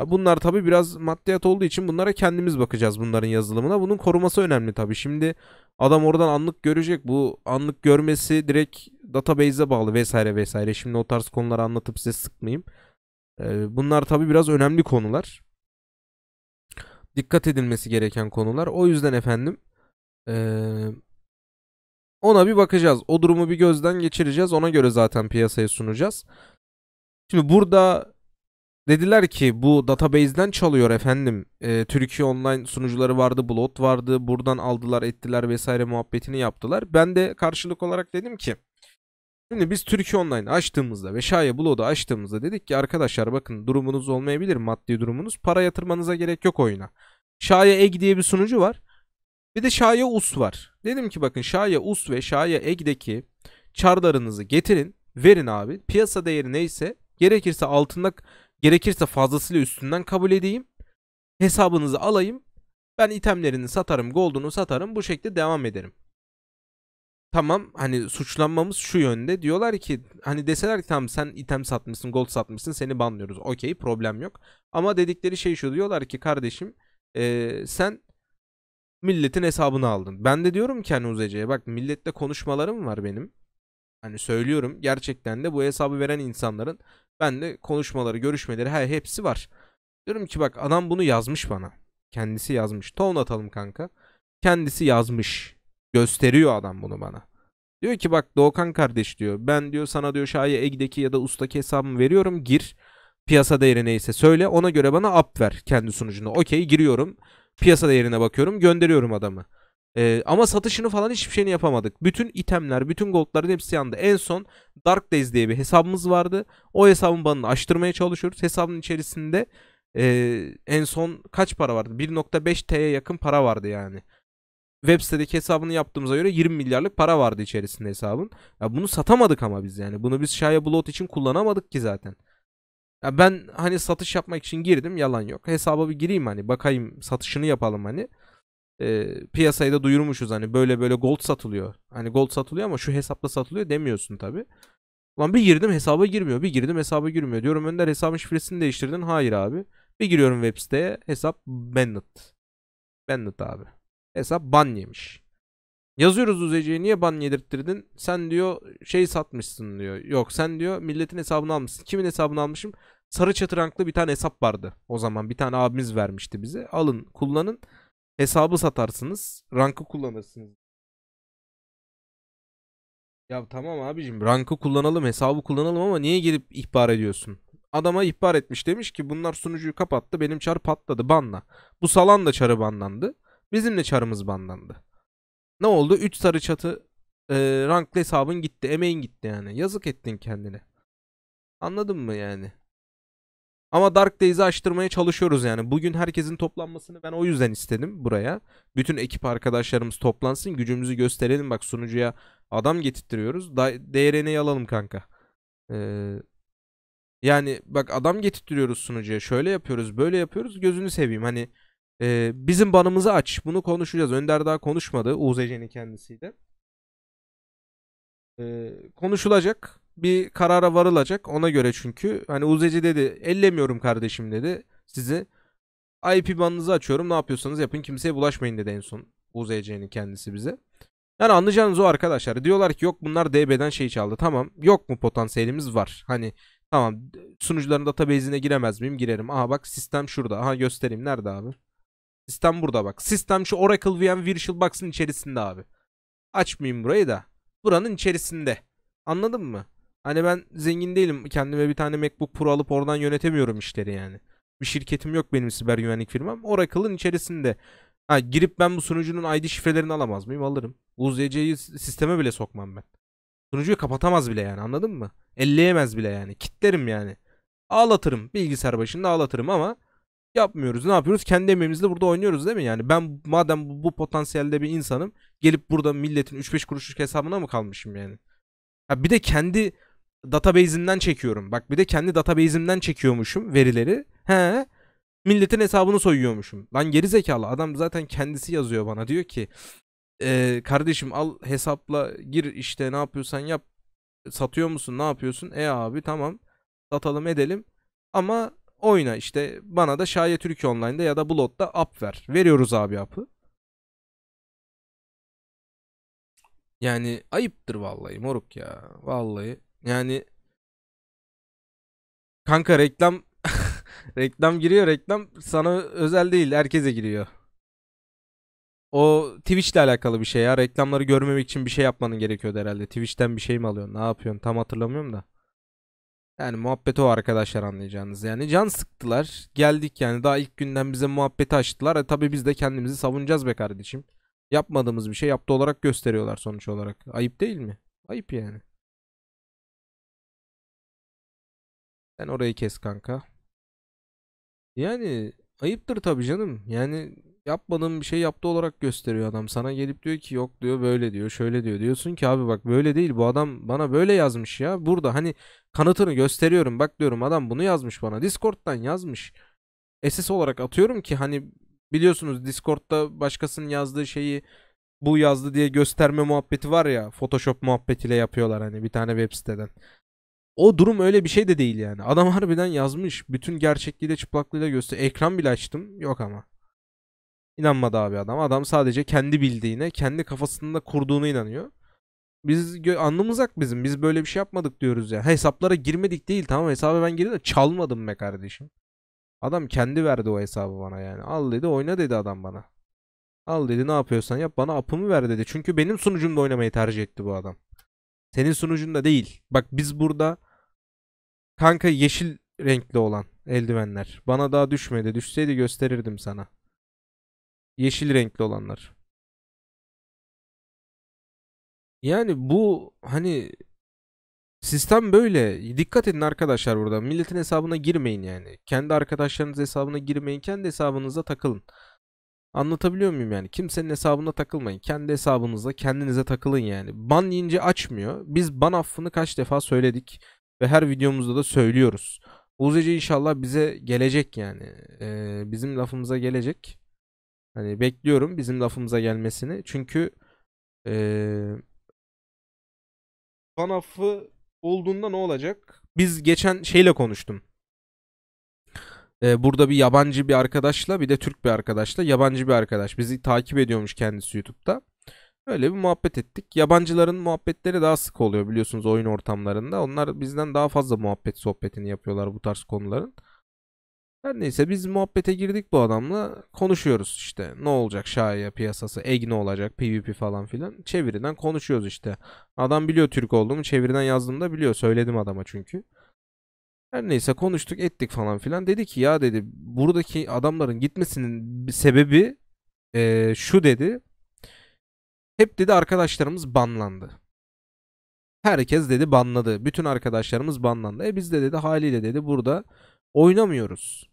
Bunlar tabi biraz maddiyat olduğu için bunlara kendimiz bakacağız bunların yazılımına. Bunun koruması önemli tabi. Şimdi Adam oradan anlık görecek. Bu anlık görmesi direkt database'e bağlı vesaire vesaire. Şimdi o tarz konuları anlatıp size sıkmayayım. Ee, bunlar tabi biraz önemli konular. Dikkat edilmesi gereken konular. O yüzden efendim ee, ona bir bakacağız. O durumu bir gözden geçireceğiz. Ona göre zaten piyasaya sunacağız. Şimdi burada Dediler ki bu database'den çalıyor efendim. E, Türkiye online sunucuları vardı, Bloat vardı. Buradan aldılar, ettiler vesaire muhabbetini yaptılar. Ben de karşılık olarak dedim ki Şimdi biz Türkiye Online açtığımızda ve Şaya Bloat'u açtığımızda dedik ki arkadaşlar bakın durumunuz olmayabilir maddi durumunuz. Para yatırmanıza gerek yok oyuna. Şaya Eg diye bir sunucu var. Bir de Şaya Us var. Dedim ki bakın Şaya Us ve Şaya Eg'deki çarlarınızı getirin. Verin abi. Piyasa değeri neyse gerekirse altında Gerekirse fazlasıyla üstünden kabul edeyim. Hesabınızı alayım. Ben itemlerini satarım, gold'unu satarım. Bu şekilde devam ederim. Tamam hani suçlanmamız şu yönde. Diyorlar ki hani deseler ki tamam sen item satmışsın, gold satmışsın seni banlıyoruz. Okey problem yok. Ama dedikleri şey şu diyorlar ki kardeşim ee, sen milletin hesabını aldın. Ben de diyorum ki hani Uzece'ye bak milletle konuşmalarım var benim. Hani söylüyorum gerçekten de bu hesabı veren insanların ben de konuşmaları, görüşmeleri her hepsi var. Diyorum ki bak adam bunu yazmış bana. Kendisi yazmış. Ton atalım kanka. Kendisi yazmış. Gösteriyor adam bunu bana. Diyor ki bak Doğukan kardeş diyor. Ben diyor sana diyor Şahi egdeki ya da ustaki hesabımı veriyorum. Gir. Piyasa değeri neyse söyle. Ona göre bana up ver kendi sunucuna. Okey giriyorum. Piyasa değerine bakıyorum. Gönderiyorum adamı. Ee, ama satışını falan hiçbir şeyini yapamadık. Bütün itemler, bütün goldların hepsi yandı. En son Dark Days diye bir hesabımız vardı. O hesabın banını açtırmaya çalışıyoruz. Hesabın içerisinde ee, en son kaç para vardı? 1.5 T'ye yakın para vardı yani. Web sitedeki hesabını yaptığımıza göre 20 milyarlık para vardı içerisinde hesabın. Ya bunu satamadık ama biz yani. Bunu biz Shia Blood için kullanamadık ki zaten. Ya ben hani satış yapmak için girdim yalan yok. Hesaba bir gireyim hani bakayım satışını yapalım hani e, piyasaya da duyurmuşuz hani böyle böyle gold satılıyor. Hani gold satılıyor ama şu hesapla satılıyor demiyorsun tabi. Lan bir girdim hesaba girmiyor. Bir girdim hesaba girmiyor. Diyorum Önder hesabın şifresini değiştirdin. Hayır abi. Bir giriyorum web siteye hesap banned. Banned abi. Hesap ban yemiş. Yazıyoruz Uzeci'ye niye ban yedirttirdin? Sen diyor şey satmışsın diyor. Yok sen diyor milletin hesabını almışsın. Kimin hesabını almışım? Sarı çatıranklı bir tane hesap vardı o zaman. Bir tane abimiz vermişti bize. Alın kullanın. Hesabı satarsınız. Rankı kullanırsınız. Ya tamam abicim rankı kullanalım hesabı kullanalım ama niye gelip ihbar ediyorsun? Adama ihbar etmiş demiş ki bunlar sunucuyu kapattı benim çar patladı banla. Bu salan da çarı banlandı. Bizim de çarımız banlandı. Ne oldu? 3 sarı çatı e, ranklı hesabın gitti emeğin gitti yani. Yazık ettin kendine. Anladın mı yani? Ama Dark Days'i açtırmaya çalışıyoruz yani. Bugün herkesin toplanmasını ben o yüzden istedim buraya. Bütün ekip arkadaşlarımız toplansın. Gücümüzü gösterelim. Bak sunucuya adam getirtiyoruz. DRN'yi alalım kanka. Ee, yani bak adam getirtiyoruz sunucuya. Şöyle yapıyoruz böyle yapıyoruz. Gözünü seveyim hani. E, bizim banımızı aç. Bunu konuşacağız. Önder daha konuşmadı. UZC'nin kendisiyle. E, konuşulacak bir karara varılacak ona göre çünkü. Hani uzeci dedi ellemiyorum kardeşim dedi sizi. IP banınızı açıyorum ne yapıyorsanız yapın kimseye bulaşmayın dedi en son UZC'nin kendisi bize. Yani anlayacağınız o arkadaşlar. Diyorlar ki yok bunlar DB'den şey çaldı. Tamam yok mu potansiyelimiz var. Hani tamam sunucuların database'ine giremez miyim? Girerim. Aha bak sistem şurada. Aha göstereyim. Nerede abi? Sistem burada bak. Sistem şu Oracle VM Virtual içerisinde abi. Açmayayım burayı da. Buranın içerisinde. Anladın mı? Hani ben zengin değilim. Kendime bir tane MacBook Pro alıp oradan yönetemiyorum işleri yani. Bir şirketim yok benim siber güvenlik firmam. Oracle'ın içerisinde. Ha girip ben bu sunucunun ID şifrelerini alamaz mıyım? Alırım. UZC'yi sisteme bile sokmam ben. Sunucuyu kapatamaz bile yani anladın mı? Elleyemez bile yani. Kitlerim yani. Ağlatırım. Bilgisayar başında ağlatırım ama yapmıyoruz. Ne yapıyoruz? Kendi emeğimizle burada oynuyoruz değil mi? Yani ben madem bu, bu potansiyelde bir insanım gelip burada milletin 3-5 kuruşluk hesabına mı kalmışım yani? Ha bir de kendi database'imden çekiyorum. Bak bir de kendi database'imden çekiyormuşum verileri. He. Milletin hesabını soyuyormuşum. Lan geri zekalı adam zaten kendisi yazıyor bana. Diyor ki e, kardeşim al hesapla gir işte ne yapıyorsan yap. Satıyor musun ne yapıyorsun? E abi tamam satalım edelim. Ama oyna işte bana da Şaye Türkiye Online'da ya da Blood'da app ver. Veriyoruz abi app'ı. Yani ayıptır vallahi moruk ya. Vallahi yani kanka reklam *laughs* reklam giriyor reklam sana özel değil herkese giriyor. O Twitch'le alakalı bir şey ya. Reklamları görmemek için bir şey yapmanın gerekiyordu herhalde. Twitch'ten bir şey mi alıyorsun? Ne yapıyorsun? Tam hatırlamıyorum da. Yani muhabbet o arkadaşlar anlayacağınız. Yani can sıktılar. Geldik yani. Daha ilk günden bize muhabbeti açtılar. E tabii biz de kendimizi savunacağız be kardeşim. Yapmadığımız bir şey yaptı olarak gösteriyorlar sonuç olarak. Ayıp değil mi? Ayıp yani. Sen orayı kes kanka. Yani ayıptır tabii canım. Yani yapmadığım bir şey yaptı olarak gösteriyor adam. Sana gelip diyor ki yok diyor böyle diyor şöyle diyor. Diyorsun ki abi bak böyle değil bu adam bana böyle yazmış ya. Burada hani kanıtını gösteriyorum bak diyorum adam bunu yazmış bana. Discord'dan yazmış. SS olarak atıyorum ki hani biliyorsunuz Discord'da başkasının yazdığı şeyi bu yazdı diye gösterme muhabbeti var ya Photoshop muhabbetiyle yapıyorlar hani bir tane web siteden. O durum öyle bir şey de değil yani. Adam *laughs* harbiden yazmış. Bütün gerçekliğiyle çıplaklığıyla göster. Ekran bile açtım. Yok ama. İnanmadı abi adam. Adam sadece kendi bildiğine, kendi kafasında kurduğuna inanıyor. Biz anlamızak bizim. Biz böyle bir şey yapmadık diyoruz ya. Hesaplara girmedik değil tamam hesabı ben girdim de çalmadım be kardeşim. Adam kendi verdi o hesabı bana yani. Al dedi oyna dedi adam bana. Al dedi ne yapıyorsan yap bana apımı ver dedi. Çünkü benim sunucumda oynamayı tercih etti bu adam. Senin sunucunda değil. Bak biz burada Kanka yeşil renkli olan eldivenler. Bana daha düşmedi. Düşseydi gösterirdim sana. Yeşil renkli olanlar. Yani bu hani sistem böyle. Dikkat edin arkadaşlar burada. Milletin hesabına girmeyin yani. Kendi arkadaşlarınız hesabına girmeyin. Kendi hesabınıza takılın. Anlatabiliyor muyum yani? Kimsenin hesabına takılmayın. Kendi hesabınıza kendinize takılın yani. Ban yiyince açmıyor. Biz ban affını kaç defa söyledik. Ve her videomuzda da söylüyoruz. Oğuz inşallah bize gelecek yani. Ee, bizim lafımıza gelecek. Hani bekliyorum bizim lafımıza gelmesini. Çünkü ee, FNAF'ı olduğunda ne olacak? Biz geçen şeyle konuştum. Ee, burada bir yabancı bir arkadaşla bir de Türk bir arkadaşla. Yabancı bir arkadaş bizi takip ediyormuş kendisi YouTube'da. Öyle bir muhabbet ettik. Yabancıların muhabbetleri daha sık oluyor biliyorsunuz oyun ortamlarında. Onlar bizden daha fazla muhabbet sohbetini yapıyorlar bu tarz konuların. Her neyse biz muhabbete girdik bu adamla. Konuşuyoruz işte. Ne olacak Şahaya piyasası, egg ne olacak, PvP falan filan. Çeviriden konuşuyoruz işte. Adam biliyor Türk olduğumu. Çeviriden yazdığımda biliyor. Söyledim adama çünkü. Her neyse konuştuk ettik falan filan. Dedi ki ya dedi buradaki adamların gitmesinin sebebi ee, şu dedi hep dedi arkadaşlarımız banlandı. Herkes dedi banladı. Bütün arkadaşlarımız banlandı. E biz de dedi haliyle dedi burada oynamıyoruz.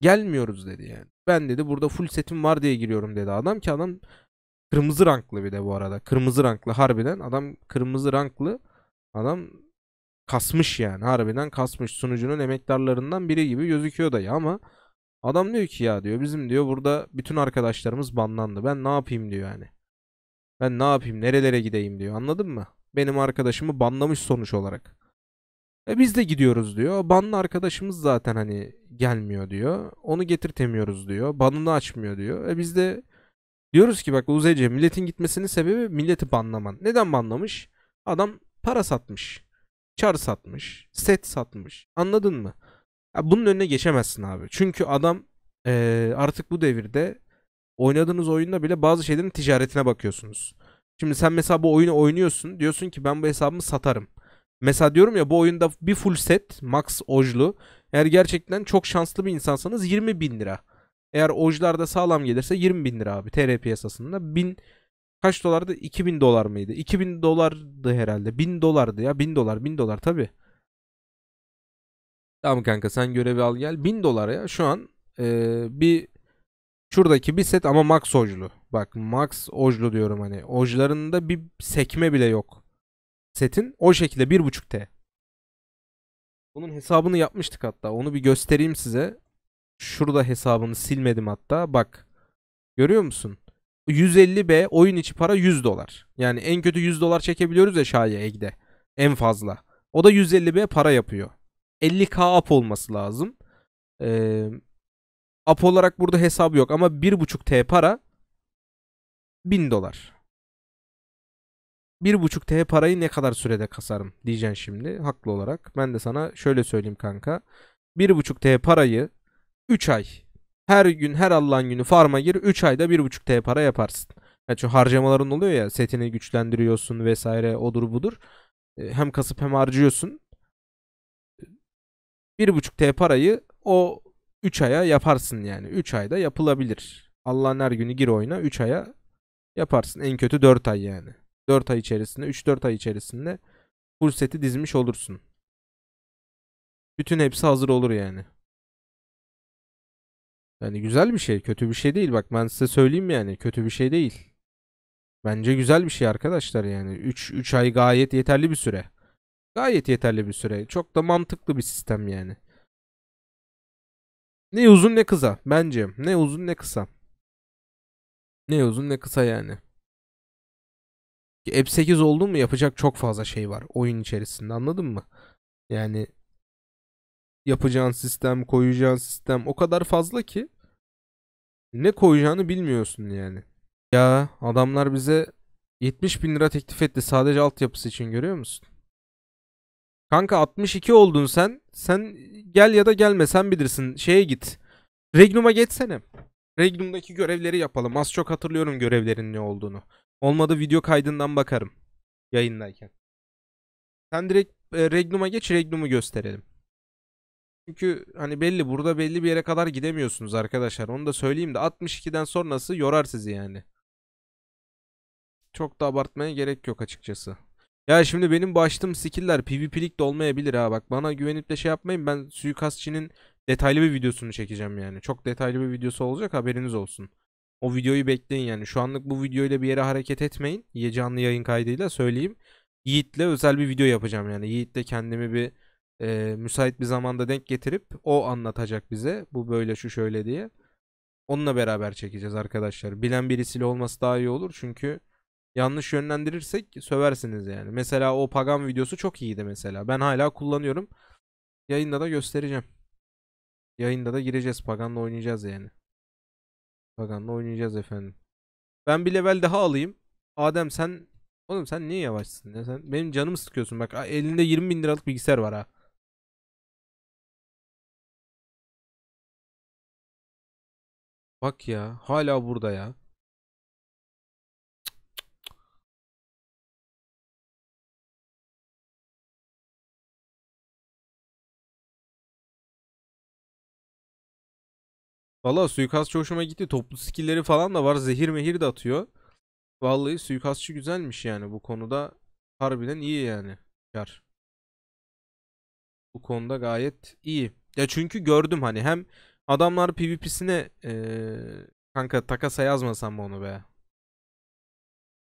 Gelmiyoruz dedi yani. Ben dedi burada full setim var diye giriyorum dedi adam ki adam kırmızı ranklı bir de bu arada. Kırmızı ranklı harbiden adam kırmızı ranklı adam kasmış yani harbiden kasmış sunucunun emektarlarından biri gibi gözüküyor da ya ama adam diyor ki ya diyor bizim diyor burada bütün arkadaşlarımız banlandı ben ne yapayım diyor yani. Ben ne yapayım nerelere gideyim diyor anladın mı? Benim arkadaşımı banlamış sonuç olarak. E biz de gidiyoruz diyor. Banlı arkadaşımız zaten hani gelmiyor diyor. Onu getirtemiyoruz diyor. Banını açmıyor diyor. E biz de diyoruz ki bak Uzece milletin gitmesinin sebebi milleti banlaman. Neden banlamış? Adam para satmış. Çar satmış. Set satmış. Anladın mı? Ya bunun önüne geçemezsin abi. Çünkü adam e, artık bu devirde oynadığınız oyunda bile bazı şeylerin ticaretine bakıyorsunuz. Şimdi sen mesela bu oyunu oynuyorsun. Diyorsun ki ben bu hesabımı satarım. Mesela diyorum ya bu oyunda bir full set max ojlu. Eğer gerçekten çok şanslı bir insansanız 20 bin lira. Eğer ojlar da sağlam gelirse 20 bin lira abi TR piyasasında. Bin, kaç dolardı? 2000 dolar mıydı? 2000 dolardı herhalde. 1000 dolardı ya. 1000 dolar 1000 dolar tabi. Tamam kanka sen görevi al gel. 1000 dolar ya şu an e, bir Şuradaki bir set ama max ojlu. Bak max ojlu diyorum hani. Ojlarında bir sekme bile yok. Setin o şekilde 1.5T. Bunun hesabını yapmıştık hatta. Onu bir göstereyim size. Şurada hesabını silmedim hatta. Bak. Görüyor musun? 150B oyun içi para 100 dolar. Yani en kötü 100 dolar çekebiliyoruz ya Şahiye Egde. En fazla. O da 150B para yapıyor. 50K up olması lazım. Ee, Apo olarak burada hesabı yok ama 1.5T para 1000 dolar. 1.5T parayı ne kadar sürede kasarım diyeceksin şimdi haklı olarak. Ben de sana şöyle söyleyeyim kanka. 1.5T parayı 3 ay her gün her Allah'ın günü farma gir 3 ayda 1.5T para yaparsın. Yani çünkü harcamaların oluyor ya setini güçlendiriyorsun vesaire odur budur. E, hem kasıp hem harcıyorsun. 1.5T e, parayı o 3 aya yaparsın yani. 3 ayda yapılabilir. Allah'ın her günü gir oyuna 3 aya yaparsın. En kötü 4 ay yani. 4 ay içerisinde 3-4 ay içerisinde full seti dizmiş olursun. Bütün hepsi hazır olur yani. Yani güzel bir şey, kötü bir şey değil. Bak ben size söyleyeyim yani kötü bir şey değil. Bence güzel bir şey arkadaşlar yani. 3 3 ay gayet yeterli bir süre. Gayet yeterli bir süre. Çok da mantıklı bir sistem yani. Ne uzun ne kısa bence. Ne uzun ne kısa. Ne uzun ne kısa yani. F8 oldu mu yapacak çok fazla şey var oyun içerisinde anladın mı? Yani yapacağın sistem, koyacağın sistem o kadar fazla ki ne koyacağını bilmiyorsun yani. Ya adamlar bize 70 bin lira teklif etti sadece altyapısı için görüyor musun? Kanka 62 oldun sen. Sen gel ya da gelme sen bilirsin. Şeye git. Regnum'a geçsene. Regnum'daki görevleri yapalım. Az çok hatırlıyorum görevlerin ne olduğunu. Olmadı video kaydından bakarım. Yayındayken. Sen direkt e, Regnum'a geç Regnum'u gösterelim. Çünkü hani belli burada belli bir yere kadar gidemiyorsunuz arkadaşlar. Onu da söyleyeyim de 62'den sonrası yorar sizi yani. Çok da abartmaya gerek yok açıkçası. Ya şimdi benim baştım skill'ler PvP'lik de olmayabilir ha. Bak bana güvenip de şey yapmayın. Ben suikastçinin detaylı bir videosunu çekeceğim yani. Çok detaylı bir videosu olacak haberiniz olsun. O videoyu bekleyin yani. Şu anlık bu videoyla bir yere hareket etmeyin. ye Canlı yayın kaydıyla söyleyeyim. Yiğit'le özel bir video yapacağım yani. Yiğit'le kendimi bir e, müsait bir zamanda denk getirip o anlatacak bize. Bu böyle şu şöyle diye. Onunla beraber çekeceğiz arkadaşlar. Bilen birisiyle olması daha iyi olur çünkü yanlış yönlendirirsek söversiniz yani. Mesela o Pagan videosu çok iyiydi mesela. Ben hala kullanıyorum. Yayında da göstereceğim. Yayında da gireceğiz. Pagan'la oynayacağız yani. Pagan'la oynayacağız efendim. Ben bir level daha alayım. Adem sen... Oğlum sen niye yavaşsın ya? Sen benim canımı sıkıyorsun. Bak elinde 20 bin liralık bilgisayar var ha. Bak ya hala burada ya. Valla suikastçı hoşuma gitti. Toplu skillleri falan da var. Zehir mehir de atıyor. Vallahi suikastçı güzelmiş yani. Bu konuda harbiden iyi yani. Yar. Bu konuda gayet iyi. Ya çünkü gördüm hani hem adamlar PvP'sine ee, kanka takasa yazmasam mı onu be?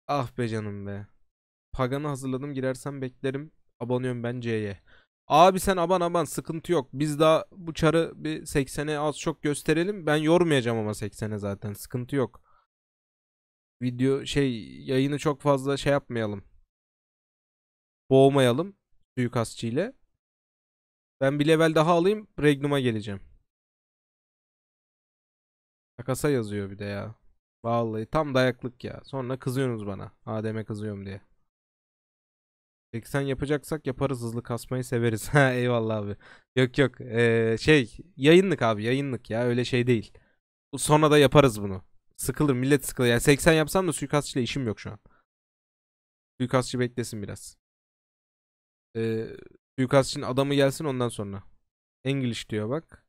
Ah be canım be. Pagan'ı hazırladım girersem beklerim. Abonuyorum ben C'ye. Abi sen aban aban sıkıntı yok. Biz daha bu çarı bir 80'e az çok gösterelim. Ben yormayacağım ama 80'e zaten sıkıntı yok. Video şey yayını çok fazla şey yapmayalım. Boğmayalım suikastçı ile. Ben bir level daha alayım. Regnum'a geleceğim. Takasa yazıyor bir de ya. Vallahi tam dayaklık ya. Sonra kızıyorsunuz bana. Adem'e kızıyorum diye. 80 yapacaksak yaparız hızlı kasmayı severiz. *laughs* Ha eyvallah abi. Yok yok. Ee, şey yayınlık abi yayınlık ya öyle şey değil. Sonra da yaparız bunu. Sıkılır millet sıkılır. Yani 80 yapsam da ile işim yok şu an. Suikastçı beklesin biraz. Ee, suikastçının adamı gelsin ondan sonra. English diyor bak.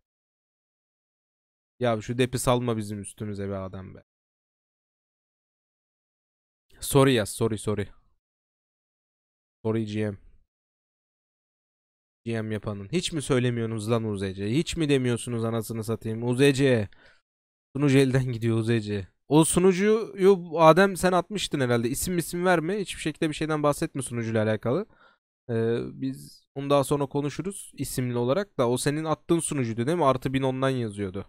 Ya şu depi salma bizim üstümüze be adam be. Sorry yaz sorry sorry. Sorry GM. GM yapanın. Hiç mi söylemiyorsunuz lan UZC? Hiç mi demiyorsunuz anasını satayım? UZC. Sunucu elden gidiyor UZC. O sunucuyu Adem sen atmıştın herhalde. İsim isim verme. Hiçbir şekilde bir şeyden bahsetme sunucuyla alakalı. Ee, biz onu daha sonra konuşuruz isimli olarak da. O senin attığın sunucuydu değil mi? Artı bin ondan yazıyordu.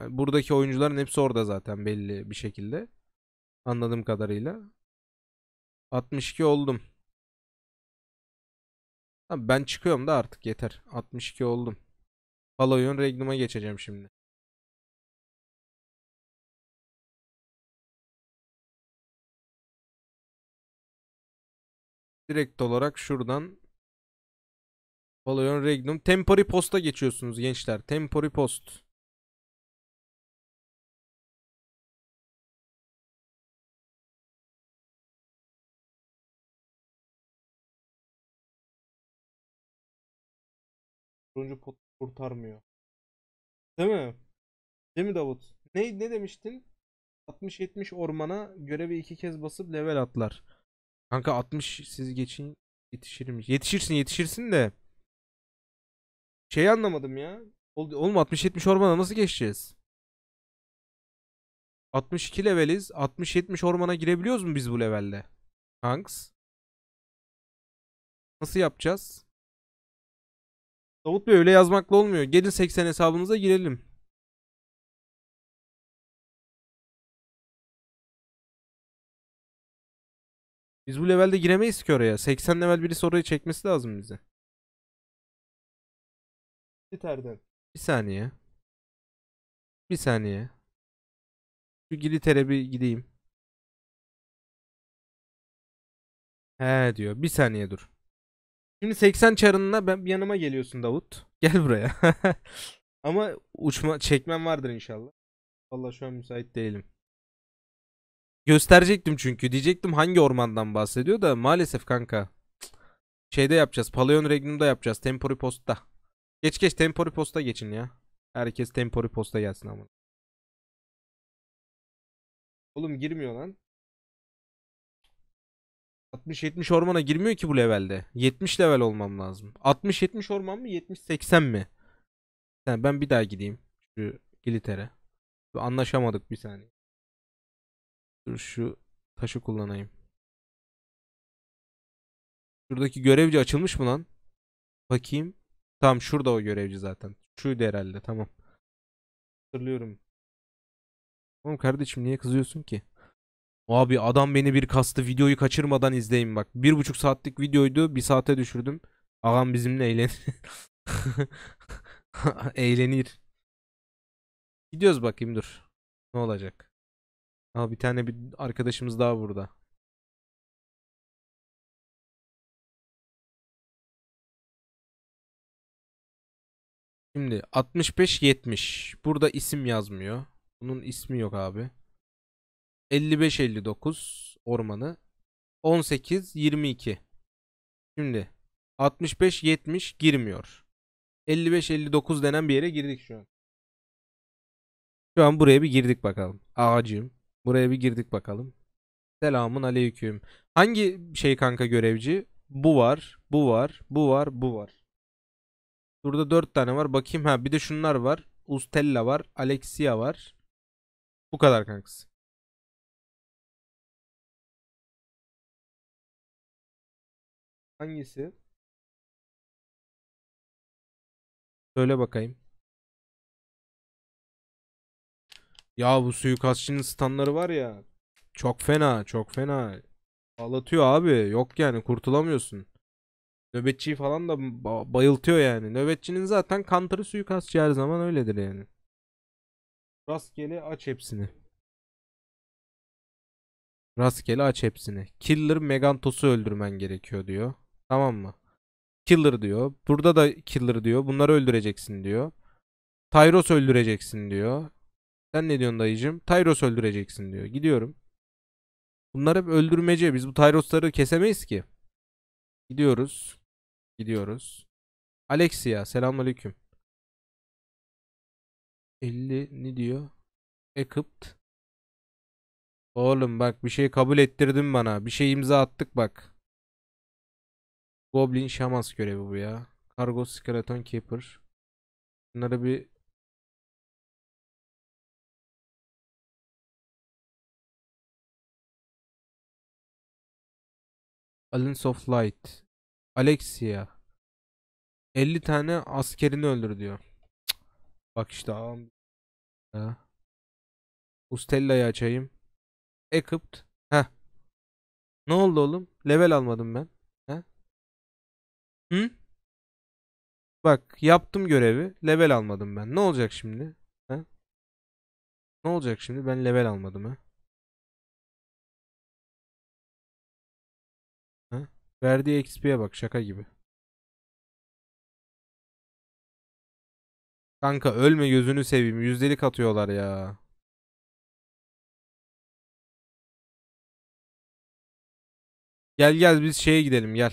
Yani buradaki oyuncuların hepsi orada zaten belli bir şekilde. Anladığım kadarıyla. 62 oldum. Tamam ben çıkıyorum da artık yeter. 62 oldum. Paloyun Regnum'a geçeceğim şimdi. Direkt olarak şuradan Paloyun Regnum. Temporary Post'a geçiyorsunuz gençler. Temporary Post. Turuncu pot kurtarmıyor. Değil mi? Değil mi Davut? Ne, ne demiştin? 60-70 ormana görevi iki kez basıp level atlar. Kanka 60 siz geçin yetişirim. Yetişirsin yetişirsin de. Şey anlamadım ya. Oğlum 60-70 ormana nasıl geçeceğiz? 62 leveliz. 60-70 ormana girebiliyoruz mu biz bu levelde? Hanks? Nasıl yapacağız? Davut Bey öyle yazmakla olmuyor. Gelin 80 hesabınıza girelim. Biz bu levelde giremeyiz ki oraya. 80 level birisi orayı çekmesi lazım bize. Glitter'den. Bir saniye. Bir saniye. Şu Glitter'e bir gideyim. He diyor. Bir saniye dur. Şimdi 80 çarınla ben yanıma geliyorsun Davut. *laughs* Gel buraya. *laughs* Ama uçma çekmem vardır inşallah. Vallahi şu an müsait değilim. Gösterecektim çünkü. Diyecektim hangi ormandan bahsediyor da maalesef kanka. Şeyde yapacağız. Palayon Regnum'da yapacağız. Tempori Post'ta. Geç geç Tempori postta geçin ya. Herkes Tempori postta gelsin ama. Oğlum girmiyor lan. 60-70 ormana girmiyor ki bu levelde. 70 level olmam lazım. 60-70 orman mı? 70-80 mi? Yani ben bir daha gideyim. Şu Giliter'e. Anlaşamadık bir saniye. Dur şu taşı kullanayım. Şuradaki görevci açılmış mı lan? Bakayım. Tamam şurada o görevci zaten. Şuydu herhalde tamam. Hatırlıyorum. Oğlum kardeşim niye kızıyorsun ki? Abi adam beni bir kastı videoyu kaçırmadan izleyin bak. Bir buçuk saatlik videoydu bir saate düşürdüm. Ağam bizimle eğlenir. *laughs* eğlenir. Gidiyoruz bakayım dur. Ne olacak? al bir tane bir arkadaşımız daha burada. Şimdi 65-70. Burada isim yazmıyor. Bunun ismi yok abi. 55-59 ormanı. 18-22. Şimdi 65-70 girmiyor. 55-59 denen bir yere girdik şu an. Şu an buraya bir girdik bakalım. Ağacım. Buraya bir girdik bakalım. Selamun aleyküm. Hangi şey kanka görevci? Bu var, bu var, bu var, bu var. Burada dört tane var. Bakayım ha bir de şunlar var. Ustella var. Alexia var. Bu kadar kankası. Hangisi? Söyle bakayım. Ya bu suikastçının standları var ya. Çok fena, çok fena. Ağlatıyor abi. Yok yani kurtulamıyorsun. Nöbetçiyi falan da bayıltıyor yani. Nöbetçinin zaten kantarı suikastçı her zaman öyledir yani. Rastgele aç hepsini. Rastgele aç hepsini. Killer Megantos'u öldürmen gerekiyor diyor. Tamam mı? Killer diyor. Burada da killer diyor. Bunları öldüreceksin diyor. Tyros öldüreceksin diyor. Sen ne diyorsun dayıcım? Tyros öldüreceksin diyor. Gidiyorum. Bunlar hep öldürmece. Biz bu Tyros'ları kesemeyiz ki. Gidiyoruz. Gidiyoruz. Alexia selamünaleyküm. 50 ne diyor? Ekipt. Oğlum bak bir şey kabul ettirdin bana. Bir şey imza attık bak. Goblin Şamas görevi bu ya. Kargo Skeleton Keeper. Bunları bir Alliance of Light. Alexia. 50 tane askerini öldür diyor. Bak işte ağam. Ustella'yı açayım. Equipped. Heh. Ne oldu oğlum? Level almadım ben. Hı? Bak yaptım görevi. Level almadım ben. Ne olacak şimdi? He? Ne olacak şimdi? Ben level almadım ha. Verdiği XP'ye bak şaka gibi. Kanka ölme gözünü seveyim. Yüzdelik atıyorlar ya. Gel gel biz şeye gidelim gel.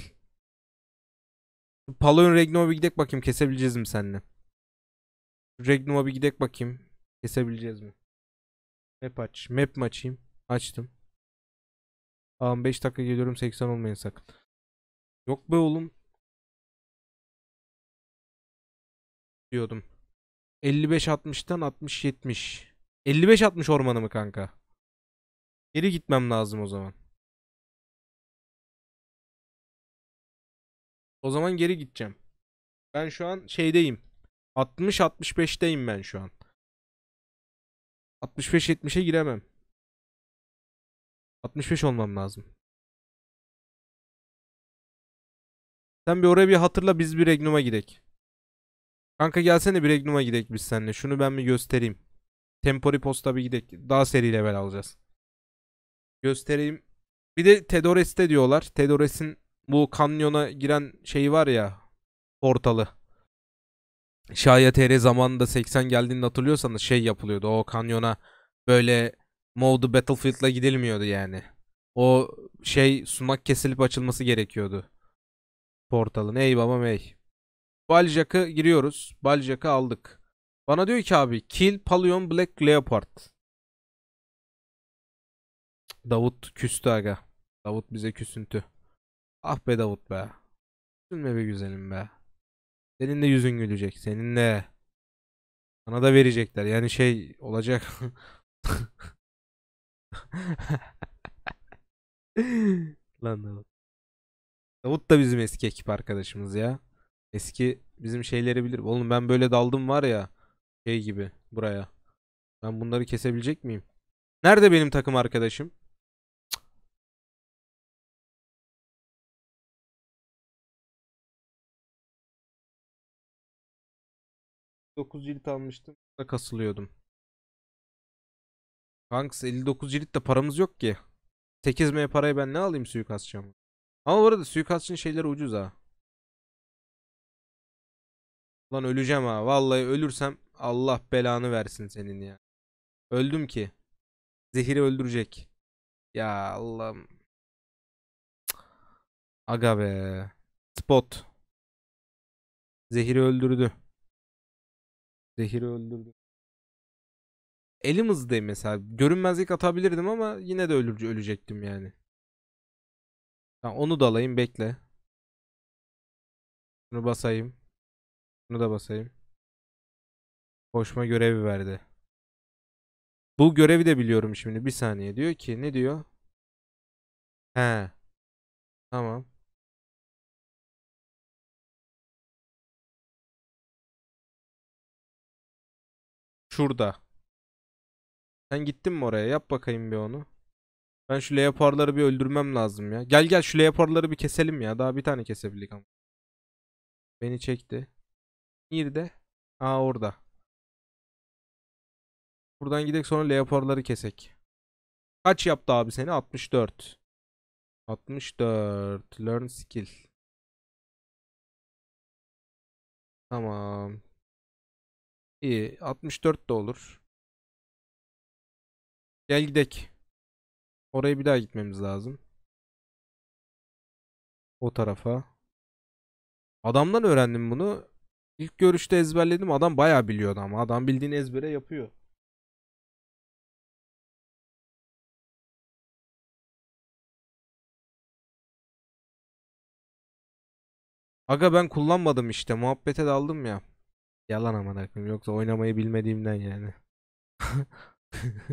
Paloyun Regnum'a bir gidek bakayım kesebileceğiz mi seninle? Regnum'a bir gidek bakayım. Kesebileceğiz mi? Map aç. Map mi açayım? Açtım. Tamam 5 dakika geliyorum 80 olmayın sakın. Yok be oğlum. Diyordum. 55-60'dan 60-70. 55-60 ormanı mı kanka? Geri gitmem lazım o zaman. O zaman geri gideceğim. Ben şu an şeydeyim. 60-65'teyim ben şu an. 65-70'e giremem. 65 olmam lazım. Sen bir oraya bir hatırla biz bir Regnum'a gidelim. Kanka gelsene bir Regnum'a gidelim biz seninle. Şunu ben bir göstereyim. Tempori posta bir gidelim. Daha seri level alacağız. Göstereyim. Bir de Tedores'te diyorlar. Tedores'in bu kanyona giren şey var ya portalı. Şaya TR zamanında 80 geldiğini hatırlıyorsanız şey yapılıyordu. O kanyona böyle Mode Battlefield'la gidilmiyordu yani. O şey sunak kesilip açılması gerekiyordu. Portalın. Ey baba ey. Baljak'ı giriyoruz. Baljak'ı aldık. Bana diyor ki abi kill Palion Black Leopard. Davut küstü aga. Davut bize küsüntü. Ah be Davut be. Üzülme be güzelim be. Senin de yüzün gülecek. Senin de. Sana da verecekler. Yani şey olacak. *laughs* Lan Davut. Davut da bizim eski ekip arkadaşımız ya. Eski bizim şeyleri bilir. Oğlum ben böyle daldım var ya. Şey gibi buraya. Ben bunları kesebilecek miyim? Nerede benim takım arkadaşım? 59 cilt almıştım. Da kasılıyordum. Kanks 59 cilt de paramız yok ki. 8M parayı ben ne alayım suikastçıya mı? Ama bu arada suikastçının şeyleri ucuz ha. Lan öleceğim ha. Vallahi ölürsem Allah belanı versin senin ya. Öldüm ki. Zehiri öldürecek. Ya Allah'ım. Aga be. Spot. Zehiri öldürdü. Zehiri öldürdü. Elim hızlı mesela. Görünmezlik atabilirdim ama yine de ölür, ölecektim yani. Ha, onu da alayım bekle. Bunu basayım. Bunu da basayım. Koşma görevi verdi. Bu görevi de biliyorum şimdi. Bir saniye diyor ki ne diyor? He. Tamam. şurada. Sen gittin mi oraya? Yap bakayım bir onu. Ben şu leoparları bir öldürmem lazım ya. Gel gel şu leoparları bir keselim ya. Daha bir tane kesebildik ama. Beni çekti. de. Aa orada. Buradan gidek sonra leoparları kesek. Kaç yaptı abi seni? 64. 64. Learn skill. Tamam. İyi. 64 de olur. Gel gidek. Oraya bir daha gitmemiz lazım. O tarafa. Adamdan öğrendim bunu. İlk görüşte ezberledim. Adam bayağı biliyordu ama. Adam bildiğini ezbere yapıyor. Aga ben kullanmadım işte. Muhabbete daldım ya. Yalan amına koyayım. Yoksa oynamayı bilmediğimden yani. *laughs*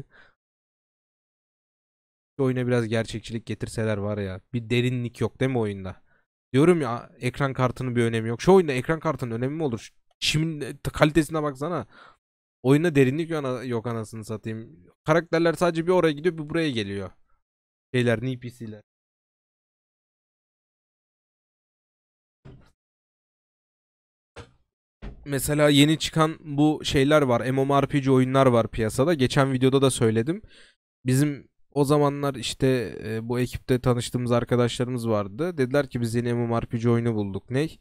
oyuna biraz gerçekçilik getirseler var ya. Bir derinlik yok değil mi oyunda? Diyorum ya ekran kartının bir önemi yok. Şu oyunda ekran kartının önemi mi olur? Şimdi e, kalitesine baksana. Oyunda derinlik yok anasını satayım. Karakterler sadece bir oraya gidiyor bir buraya geliyor. Şeyler NPC'ler. mesela yeni çıkan bu şeyler var. MMORPG oyunlar var piyasada. Geçen videoda da söyledim. Bizim o zamanlar işte e, bu ekipte tanıştığımız arkadaşlarımız vardı. Dediler ki biz yeni MMORPG oyunu bulduk. Ney?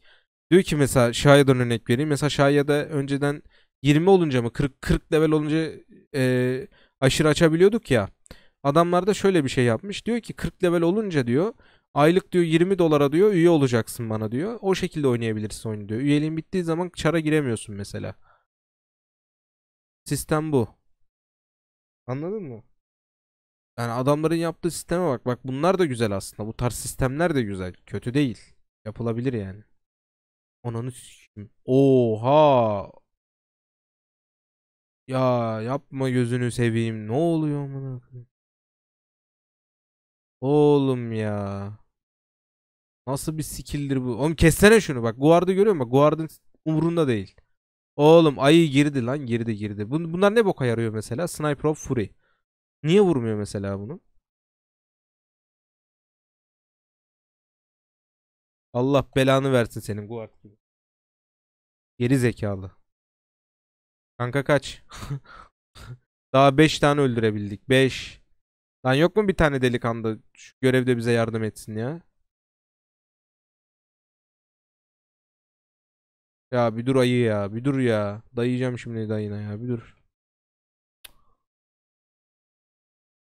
Diyor ki mesela Shaya'dan örnek vereyim. Mesela Shaya'da önceden 20 olunca mı 40 40 level olunca e, aşırı açabiliyorduk ya. Adamlar da şöyle bir şey yapmış. Diyor ki 40 level olunca diyor Aylık diyor 20 dolara diyor üye olacaksın bana diyor. O şekilde oynayabilirsin oyunu diyor. Üyeliğin bittiği zaman çara giremiyorsun mesela. Sistem bu. Anladın mı? Yani adamların yaptığı sisteme bak. Bak bunlar da güzel aslında. Bu tarz sistemler de güzel. Kötü değil. Yapılabilir yani. Ananı s**eyim. Oha. Ya yapma gözünü seveyim. Ne oluyor amına Oğlum ya. Nasıl bir skill'dir bu? Oğlum kessene şunu bak. Guard'ı görüyor musun? Bak Guard'ın umurunda değil. Oğlum ayı girdi lan girdi girdi. bunlar ne boka yarıyor mesela? Sniper of Fury. Niye vurmuyor mesela bunu? Allah belanı versin senin guard gibi. Geri zekalı. Kanka kaç. *laughs* Daha 5 tane öldürebildik. 5. Lan yok mu bir tane delikanlı şu görevde bize yardım etsin ya? Ya bir dur ayı ya. Bir dur ya. Dayayacağım şimdi dayına ya. Bir dur.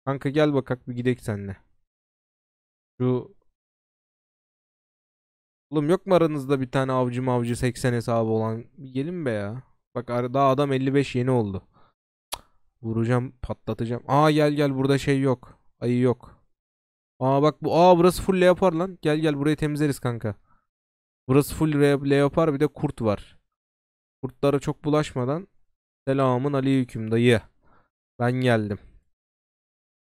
Kanka gel bakak bir gidek senle. Şu Oğlum yok mu aranızda bir tane avcı avcı 80 hesabı olan? Bir gelin be ya. Bak daha adam 55 yeni oldu. Vuracağım, patlatacağım. Aa gel gel burada şey yok. Ayı yok. Aa bak bu. Aa burası full yapar lan. Gel gel burayı temizleriz kanka. Burası full leopar bir de kurt var. Kurtlara çok bulaşmadan selamın aleyküm dayı. Ben geldim.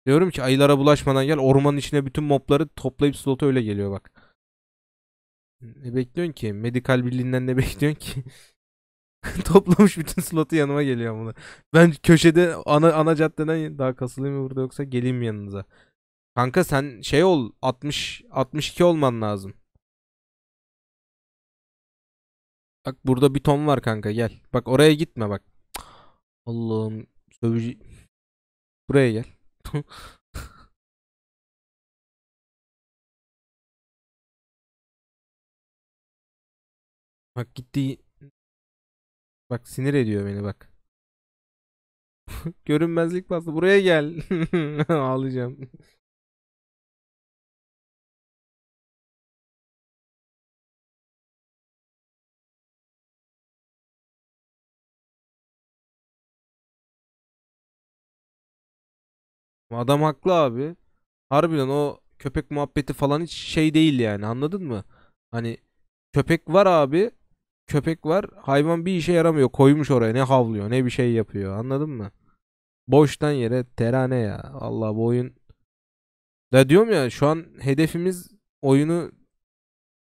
Diyorum ki ayılara bulaşmadan gel ormanın içine bütün mobları toplayıp slota öyle geliyor bak. Ne bekliyorsun ki? Medikal birliğinden ne *laughs* bekliyorsun ki? *laughs* Toplamış bütün slotu yanıma geliyor bunu. Ben köşede ana ana caddeden daha kasılayım mı burada yoksa geleyim yanınıza. Kanka sen şey ol 60 62 olman lazım. Bak burada bir ton var kanka gel. Bak oraya gitme bak. Allah'ım sövücü. Buraya gel. bak gitti. Bak sinir ediyor beni bak. *laughs* Görünmezlik bastı. Buraya gel. *laughs* Ağlayacağım. Adam haklı abi. Harbiden o köpek muhabbeti falan hiç şey değil yani anladın mı? Hani köpek var abi. Köpek var. Hayvan bir işe yaramıyor. Koymuş oraya ne havlıyor ne bir şey yapıyor anladın mı? Boştan yere terane ya. Allah bu oyun. Da diyorum ya şu an hedefimiz oyunu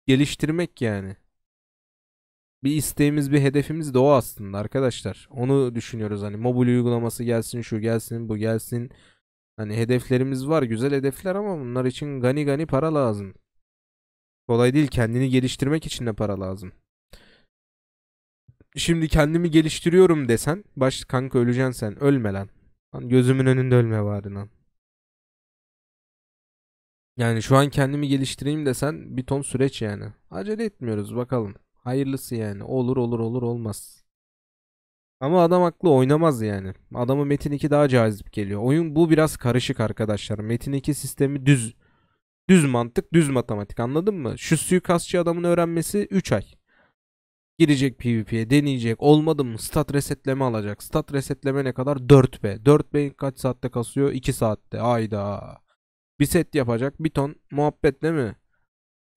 geliştirmek yani. Bir isteğimiz bir hedefimiz de o aslında arkadaşlar. Onu düşünüyoruz hani mobil uygulaması gelsin şu gelsin bu gelsin. Hani hedeflerimiz var güzel hedefler ama bunlar için gani gani para lazım. Kolay değil kendini geliştirmek için de para lazım. Şimdi kendimi geliştiriyorum desen baş kanka öleceksin sen ölme lan. lan gözümün önünde ölme bari lan. Yani şu an kendimi geliştireyim desen bir ton süreç yani. Acele etmiyoruz bakalım. Hayırlısı yani. Olur olur olur olmaz. Ama adam haklı oynamaz yani. Adamı Metin 2 daha cazip geliyor. Oyun bu biraz karışık arkadaşlar. Metin 2 sistemi düz. Düz mantık, düz matematik anladın mı? Şu suikastçı adamın öğrenmesi 3 ay. Girecek PvP'ye deneyecek. Olmadı mı? Stat resetleme alacak. Stat resetleme ne kadar? 4B. 4B kaç saatte kasıyor? 2 saatte. Ayda. Bir set yapacak. Bir ton muhabbet değil mi?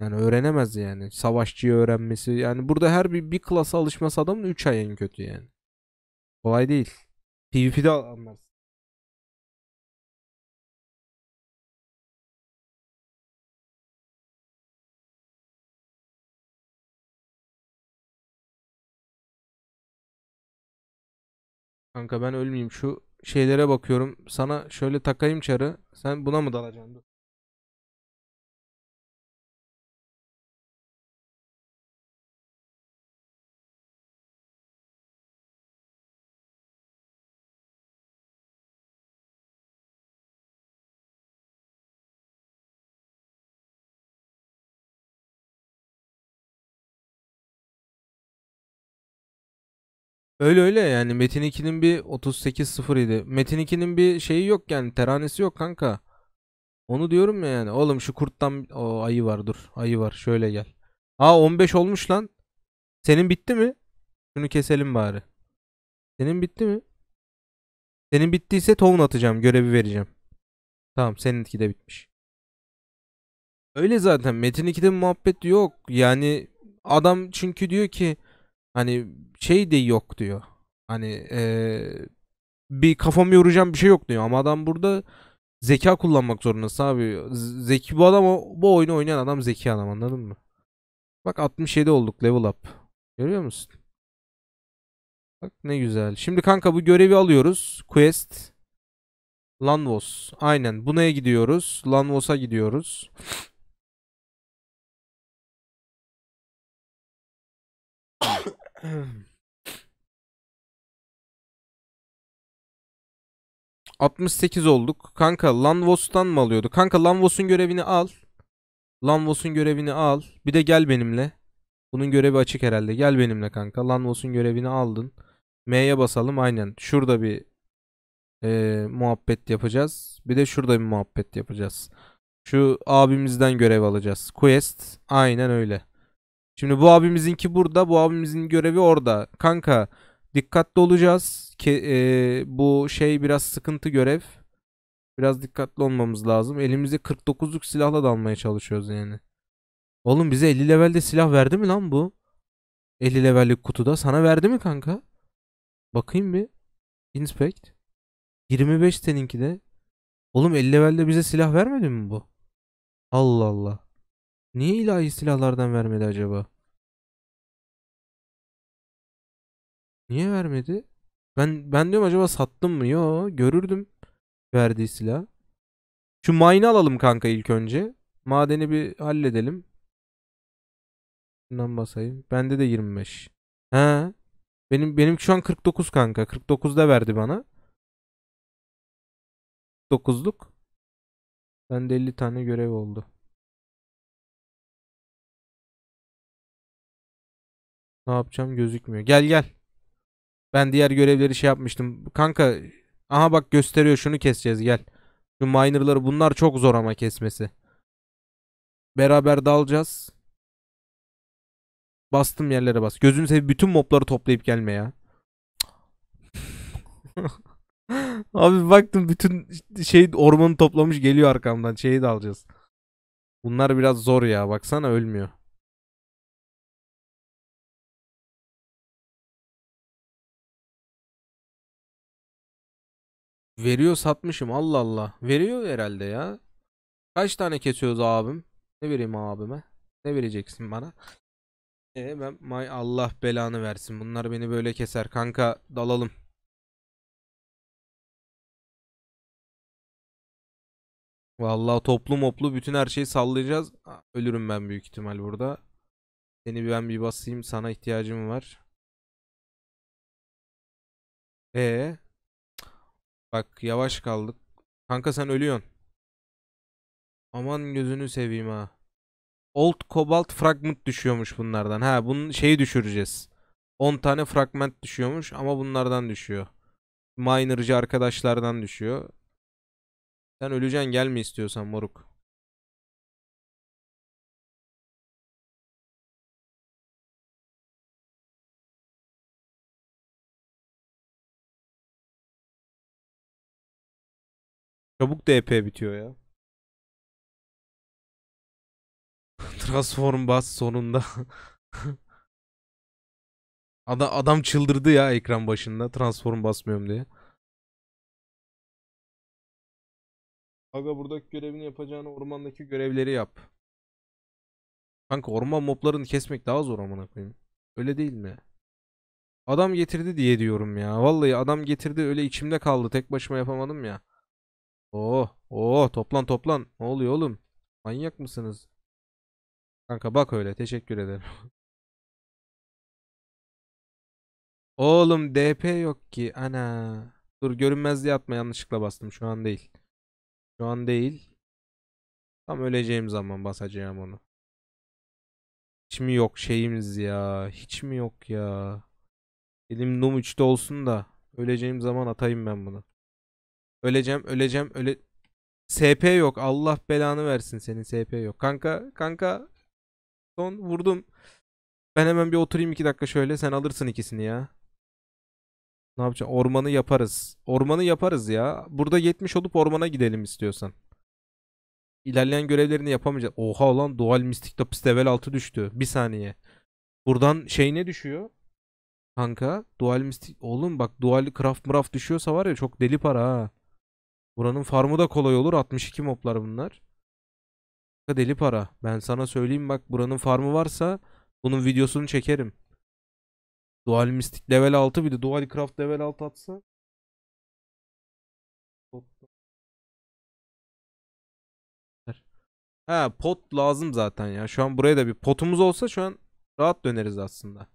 Yani öğrenemez yani. Savaşçıyı öğrenmesi. Yani burada her bir, bir klasa alışması adamın 3 ay en kötü yani. Kolay değil. PvP'de anlarsın. Kanka ben ölmeyeyim şu şeylere bakıyorum. Sana şöyle takayım çarı. Sen buna mı dalacaksın? Öyle öyle yani Metin 2'nin bir 38-0 idi. Metin 2'nin bir şeyi yok yani teranesi yok kanka. Onu diyorum ya yani. Oğlum şu kurttan o ayı var dur. Ayı var şöyle gel. Aa 15 olmuş lan. Senin bitti mi? Şunu keselim bari. Senin bitti mi? Senin bittiyse tohum atacağım. Görevi vereceğim. Tamam seninki de bitmiş. Öyle zaten Metin 2'de muhabbet yok. Yani adam çünkü diyor ki Hani şey de yok diyor. Hani ee, bir kafamı yoracağım bir şey yok diyor. Ama adam burada zeka kullanmak zorundası abi. Zeki bu adam o. bu oyunu oynayan adam zeki adam anladın mı? Bak 67 olduk level up. Görüyor musun? Bak ne güzel. Şimdi kanka bu görevi alıyoruz. Quest. Lanvos. Aynen. Buna'ya gidiyoruz. Lanvos'a gidiyoruz. 68 *clears throat* olduk. Kanka Lanvos'tan mı alıyordu? Kanka Lanvos'un görevini al. Lanvos'un görevini al. Bir de gel benimle. Bunun görevi açık herhalde. Gel benimle kanka. Lanvos'un görevini aldın. M'ye basalım aynen. Şurada bir e, muhabbet yapacağız. Bir de şurada bir muhabbet yapacağız. Şu abimizden görev alacağız. Quest aynen öyle. Şimdi bu abimizinki burada, bu abimizin görevi orada. Kanka dikkatli olacağız. Ke e, bu şey biraz sıkıntı görev. Biraz dikkatli olmamız lazım. Elimizde 49'luk silahla dalmaya çalışıyoruz yani. Oğlum bize 50 levelde silah verdi mi lan bu? 50 levellik kutuda sana verdi mi kanka? Bakayım bir. Inspect. 25 seninki de. Oğlum 50 levelde bize silah vermedi mi bu? Allah Allah. Niye ilahi silahlardan vermedi acaba? Niye vermedi? Ben ben diyorum acaba sattım mı? Yo görürdüm verdiği silah. Şu mine alalım kanka ilk önce. Madeni bir halledelim. Şundan basayım. Bende de 25. He. Benim benim şu an 49 kanka. 49 da verdi bana. 9'luk. Bende 50 tane görev oldu. Ne yapacağım gözükmüyor. Gel gel. Ben diğer görevleri şey yapmıştım. Kanka aha bak gösteriyor şunu keseceğiz gel. Şu miner'ları bunlar çok zor ama kesmesi. Beraber dalacağız. Bastım yerlere bas. Gözünü seveyim bütün mobları toplayıp gelme ya. *laughs* Abi baktım bütün şey ormanı toplamış geliyor arkamdan. Şeyi de alacağız. Bunlar biraz zor ya. Baksana ölmüyor. Veriyor satmışım Allah Allah. Veriyor herhalde ya. Kaç tane kesiyoruz abim? Ne vereyim abime? Ne vereceksin bana? E ben may Allah belanı versin. Bunlar beni böyle keser. Kanka dalalım. Vallahi toplu moplu bütün her şeyi sallayacağız. Ölürüm ben büyük ihtimal burada. Seni ben bir basayım. Sana ihtiyacım var. E Bak yavaş kaldık. Kanka sen ölüyorsun. Aman gözünü seveyim ha. Old Cobalt Fragment düşüyormuş bunlardan. Ha bunun şeyi düşüreceğiz. 10 tane fragment düşüyormuş ama bunlardan düşüyor. Miner'cı arkadaşlardan düşüyor. Sen öleceksin gelme istiyorsan moruk. Çabuk DP bitiyor ya. *laughs* Transform bas sonunda. *laughs* adam, adam çıldırdı ya ekran başında. Transform basmıyorum diye. Aga buradaki görevini yapacağını ormandaki görevleri yap. Kanka orman moblarını kesmek daha zor amına koyayım. Öyle değil mi? Adam getirdi diye diyorum ya. Vallahi adam getirdi öyle içimde kaldı. Tek başıma yapamadım ya. Oo, oh, oo oh, toplan toplan. Ne oluyor oğlum? Manyak mısınız? Kanka bak öyle. Teşekkür ederim. *laughs* Oğlum DP yok ki. Ana. Dur görünmezliği atma yanlışlıkla bastım. Şu an değil. Şu an değil. Tam öleceğim zaman basacağım onu. Hiç mi yok şeyimiz ya? Hiç mi yok ya? Elim Num 3'te olsun da öleceğim zaman atayım ben bunu. Öleceğim, öleceğim, öle... SP yok. Allah belanı versin senin SP yok. Kanka, kanka. Son vurdum. Ben hemen bir oturayım iki dakika şöyle. Sen alırsın ikisini ya. Ne yapacağım? Ormanı yaparız. Ormanı yaparız ya. Burada 70 olup ormana gidelim istiyorsan. İlerleyen görevlerini yapamayacağız. Oha lan dual mistik lapis level 6 düştü. Bir saniye. Buradan şey ne düşüyor? Kanka dual mistik. Oğlum bak dual craft mraft düşüyorsa var ya çok deli para ha. Buranın farmı da kolay olur. 62 moblar bunlar. Deli para. Ben sana söyleyeyim bak buranın farmı varsa bunun videosunu çekerim. Dual Mystic level 6 bir de Dual Craft level 6 atsa. Ha pot lazım zaten ya. Şu an buraya da bir potumuz olsa şu an rahat döneriz aslında.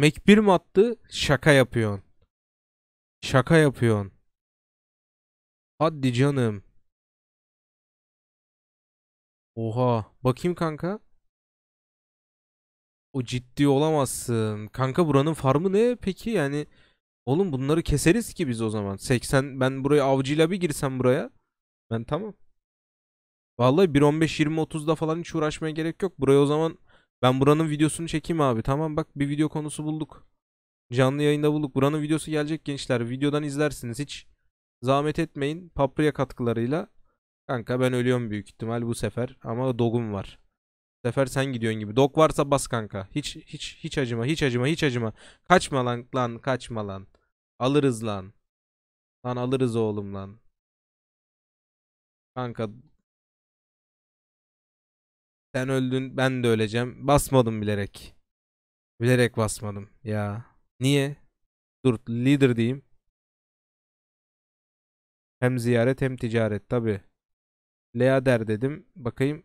Mac 1 mi attı? Şaka yapıyorsun. Şaka yapıyorsun. Hadi canım. Oha. Bakayım kanka. O ciddi olamazsın. Kanka buranın farmı ne peki? Yani oğlum bunları keseriz ki biz o zaman. 80 ben buraya avcıyla bir girsem buraya. Ben tamam. Vallahi 1.15 20 30'da falan hiç uğraşmaya gerek yok. Buraya o zaman ben buranın videosunu çekeyim abi. Tamam bak bir video konusu bulduk. Canlı yayında bulduk. Buranın videosu gelecek gençler. Videodan izlersiniz. Hiç zahmet etmeyin. Paprika katkılarıyla. Kanka ben ölüyorum büyük ihtimal bu sefer. Ama dogum var. Bu sefer sen gidiyorsun gibi. Dog varsa bas kanka. Hiç hiç hiç acıma. Hiç acıma. Hiç acıma. Kaçma lan lan. Kaçma lan. Alırız lan. Lan alırız oğlum lan. Kanka sen öldün ben de öleceğim. Basmadım bilerek. Bilerek basmadım ya. Niye? Dur leader diyeyim. Hem ziyaret hem ticaret tabi. Leader dedim. Bakayım.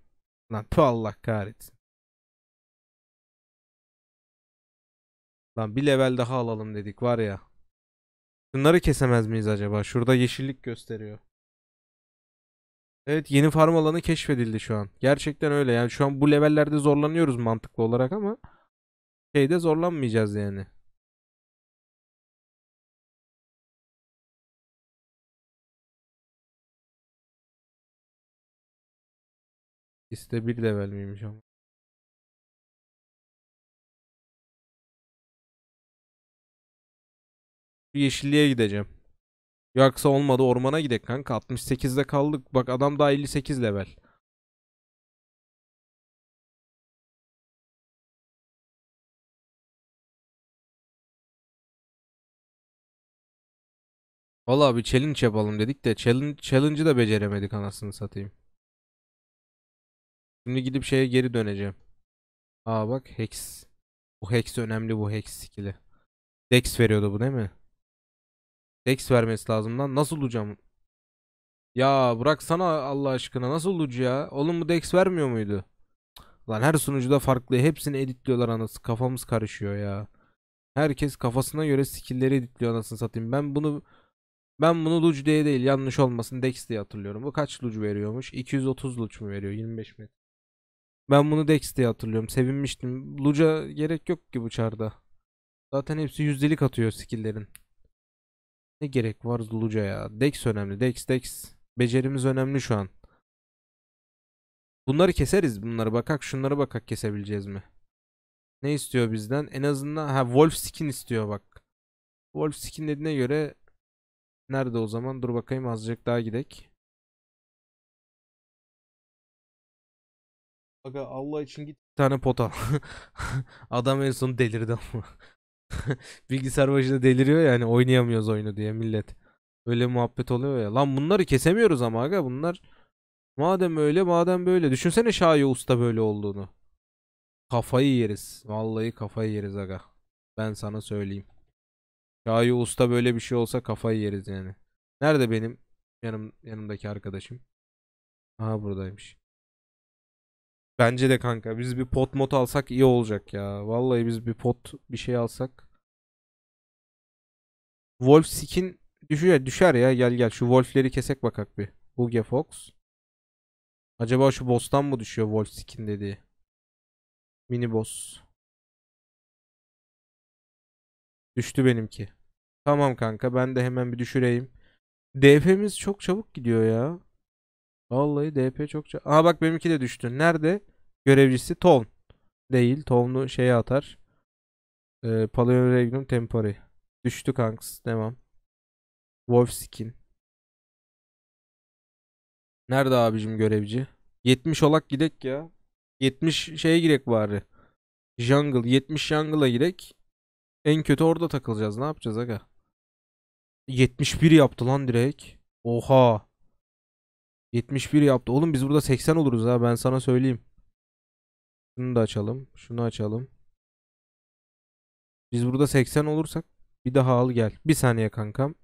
Lan tüh Allah kahretsin. Lan bir level daha alalım dedik var ya. Şunları kesemez miyiz acaba? Şurada yeşillik gösteriyor. Evet yeni farm alanı keşfedildi şu an. Gerçekten öyle yani şu an bu levellerde zorlanıyoruz mantıklı olarak ama şeyde zorlanmayacağız yani. İste bir level miymiş ama. Yeşilliğe gideceğim. Yoksa olmadı ormana gidek kanka. 68'de kaldık. Bak adam daha 58 level. Valla bir challenge yapalım dedik de challenge, challenge'ı da beceremedik anasını satayım. Şimdi gidip şeye geri döneceğim. Aa bak Hex. Bu Hex önemli bu Hex skill'i. Dex veriyordu bu değil mi? Dex vermesi lazım lan. Nasıl olacağım? Ya bırak sana Allah aşkına nasıl ulucu ya? Oğlum bu Dex vermiyor muydu? Lan her sunucuda farklı. Hepsini editliyorlar anası. Kafamız karışıyor ya. Herkes kafasına göre skill'leri editliyor anasını satayım. Ben bunu ben bunu lucu diye değil yanlış olmasın Dex diye hatırlıyorum. Bu kaç lucu veriyormuş? 230 lucu mu veriyor? 25 metre. Ben bunu Dex diye hatırlıyorum. Sevinmiştim. Luca gerek yok ki bu çarda. Zaten hepsi yüzdelik atıyor skill'lerin. Ne gerek var Zuluca ya? Dex önemli. Dex Dex. Becerimiz önemli şu an. Bunları keseriz. Bunları bakak. şunları bakak kesebileceğiz mi? Ne istiyor bizden? En azından ha Wolf skin istiyor bak. Wolf skin dediğine göre nerede o zaman? Dur bakayım azıcık daha gidek. Aga Allah için git. Bir tane pota. *laughs* Adam en son delirdi ama. *laughs* Bilgisayar başında deliriyor yani oynayamıyoruz oyunu diye millet. Öyle muhabbet oluyor ya. Lan bunları kesemiyoruz ama aga bunlar. Madem öyle madem böyle. Düşünsene Şahi Usta böyle olduğunu. Kafayı yeriz. Vallahi kafayı yeriz aga. Ben sana söyleyeyim. Şahi Usta böyle bir şey olsa kafayı yeriz yani. Nerede benim yanım yanımdaki arkadaşım? Aha buradaymış. Bence de kanka biz bir pot mod alsak iyi olacak ya. Vallahi biz bir pot bir şey alsak. Wolf skin düşüyor, düşer ya gel gel şu wolfleri kesek bakak bir. Buge Fox. Acaba şu boss'tan mı düşüyor wolf skin dedi. Mini boss. Düştü benimki. Tamam kanka ben de hemen bir düşüreyim. DF'miz çok çabuk gidiyor ya. Vallahi DP çokça. Aa bak benimki de düştü. Nerede? Görevcisi Ton Değil. Toln'u şeye atar. Ee, Palayon Regnum Tempori. Düştü kanks. Devam. Wolf Skin. Nerede abicim görevci? 70 olak gidek ya. 70 şeye girek bari. Jungle. 70 jungle'a girek. En kötü orada takılacağız. Ne yapacağız aga? 71 yaptı lan direkt. Oha. 71 yaptı. Oğlum biz burada 80 oluruz ha ben sana söyleyeyim. Şunu da açalım. Şunu açalım. Biz burada 80 olursak bir daha al gel. Bir saniye kankam.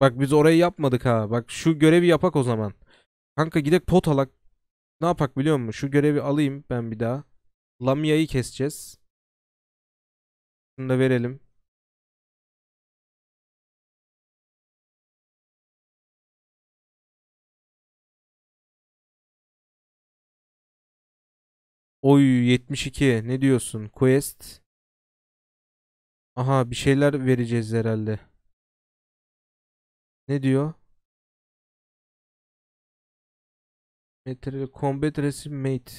Bak biz orayı yapmadık ha. Bak şu görevi yapak o zaman. Kanka gidek pot alak. Ne yapak biliyor musun? Şu görevi alayım ben bir daha. Lamia'yı keseceğiz. Şunu da verelim. Oy 72 ne diyorsun? Quest. Aha bir şeyler vereceğiz herhalde. Ne diyor? Material Combat Resim Mate.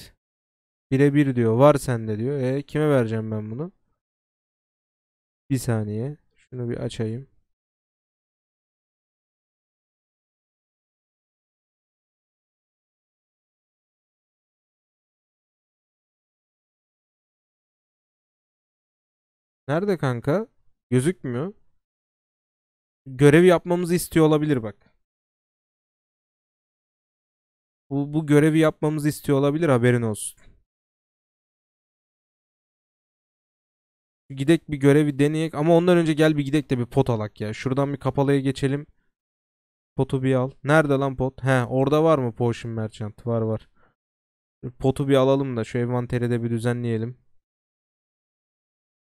Birebir diyor. Var sende diyor. E kime vereceğim ben bunu? Bir saniye. Şunu bir açayım. Nerede kanka? Gözükmüyor. Görev yapmamızı istiyor olabilir bak. Bu, bu görevi yapmamızı istiyor olabilir haberin olsun. Gidek bir görevi deneyek ama ondan önce gel bir gidek de bir pot alak ya. Şuradan bir kapalıya geçelim. Potu bir al. Nerede lan pot? He orada var mı Potion Merchant? Var var. Potu bir alalım da şu envanteri de bir düzenleyelim.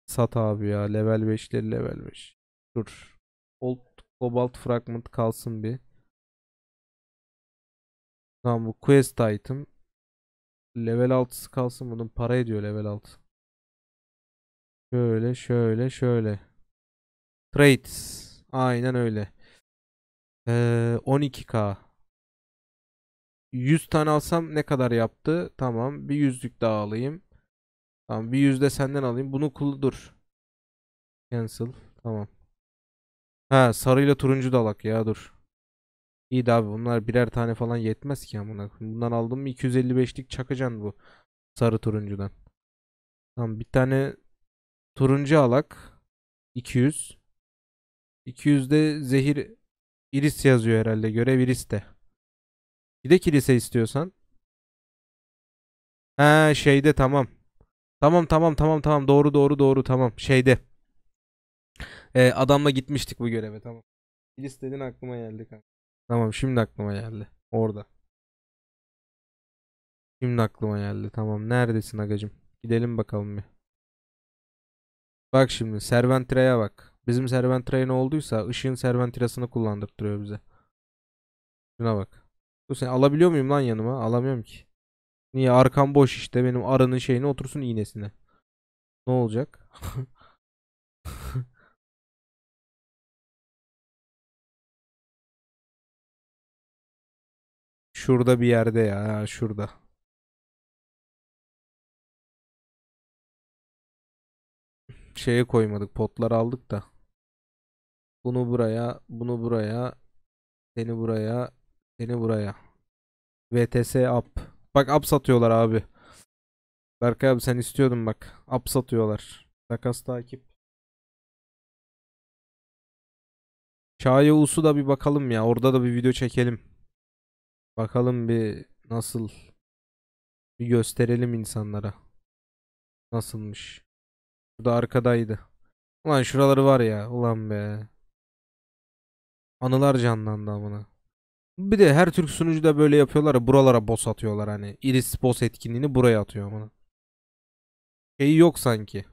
Sat abi ya. Level 5'leri level 5. Dur. Old Cobalt Fragment kalsın bir. Tamam bu quest item. Level 6'sı kalsın bunun para ediyor level 6. Şöyle şöyle şöyle. Trades. Aynen öyle. Ee, 12k. 100 tane alsam ne kadar yaptı? Tamam bir yüzlük daha alayım. Tamam bir yüzde senden alayım. Bunu kuldur Cancel. Tamam. Ha sarıyla turuncu dalak ya dur. İyi de abi bunlar birer tane falan yetmez ki amına. Bundan aldım mı 255'lik çakacan bu. Sarı turuncudan. Tamam bir tane turuncu alak. 200. 200'de zehir iris yazıyor herhalde. Görev iris de. Bir de kilise istiyorsan. Ha şeyde tamam. Tamam tamam tamam tamam doğru doğru doğru tamam şeyde. Ee, adamla gitmiştik bu göreve tamam. Filiz dedin aklıma geldi kanka. Tamam şimdi aklıma geldi. Orada. Şimdi aklıma geldi tamam. Neredesin agacım? Gidelim bakalım bir. Bak şimdi Serventire'ye bak. Bizim Serventire ne olduysa ışığın serventirasını kullandırtırıyor bize. Şuna bak. Dur sen alabiliyor muyum lan yanıma? Alamıyorum ki. Niye arkam boş işte benim arının şeyini otursun iğnesine. Ne olacak? *laughs* şurada bir yerde ya, şurada. Şeye koymadık, potlar aldık da. Bunu buraya, bunu buraya, seni buraya, seni buraya. VTS up. Bak ap satıyorlar abi. Berk abi sen istiyordun bak. Ap satıyorlar. Takas takip. Şahi Usu da bir bakalım ya. Orada da bir video çekelim. Bakalım bir nasıl. Bir gösterelim insanlara. Nasılmış. Burada arkadaydı. Ulan şuraları var ya. Ulan be. Anılar canlandı amına. Bir de her Türk sunucu da böyle yapıyorlar ya buralara boss atıyorlar hani. Iris boss etkinliğini buraya atıyor bunu. Şeyi yok sanki.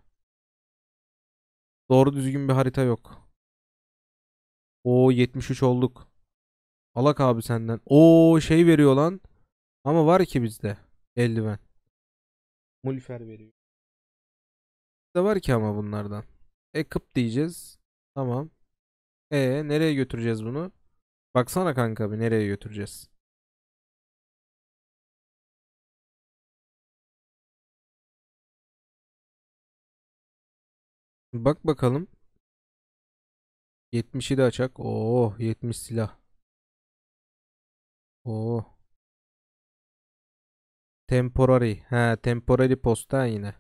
Doğru düzgün bir harita yok. O 73 olduk. Alak abi senden. O şey veriyor lan. Ama var ki bizde eldiven. Mulfer veriyor. De var ki ama bunlardan. Ekip diyeceğiz. Tamam. E nereye götüreceğiz bunu? Baksana kanka bir nereye götüreceğiz. Bak bakalım. 70'i de açak. Oo 70 silah. Oo. Oh. Temporary. Ha temporary posta yine.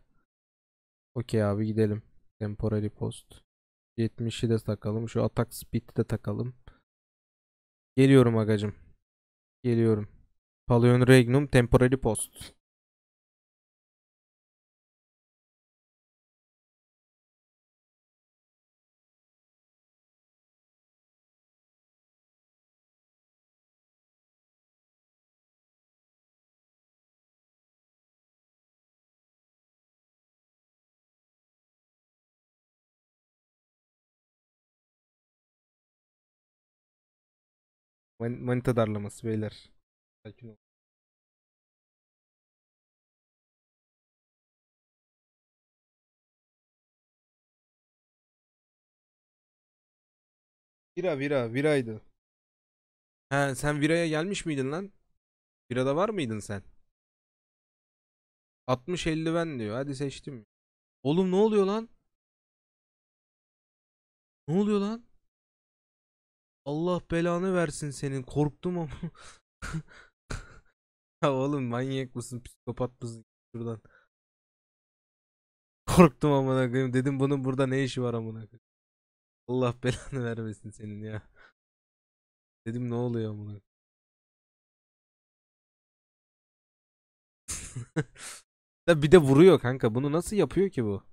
Okey abi gidelim. Temporary post. 70'i de takalım. Şu atak speed'i de takalım. Geliyorum agacım. Geliyorum. Paleon Regnum Temporary Post. Man manita darlaması beyler. Sakin ol. Vira Vira Vira'ydı. He sen Vira'ya gelmiş miydin lan? Vira'da var mıydın sen? 60 50 ben diyor. Hadi seçtim. Oğlum ne oluyor lan? Ne oluyor lan? Allah belanı versin senin. Korktum ama. *laughs* ya oğlum manyak mısın? Psikopat mısın? Şuradan. Korktum amına koyayım. Dedim bunun burada ne işi var amına Allah belanı vermesin senin ya. Dedim ne oluyor amına da *laughs* bir de vuruyor kanka. Bunu nasıl yapıyor ki bu?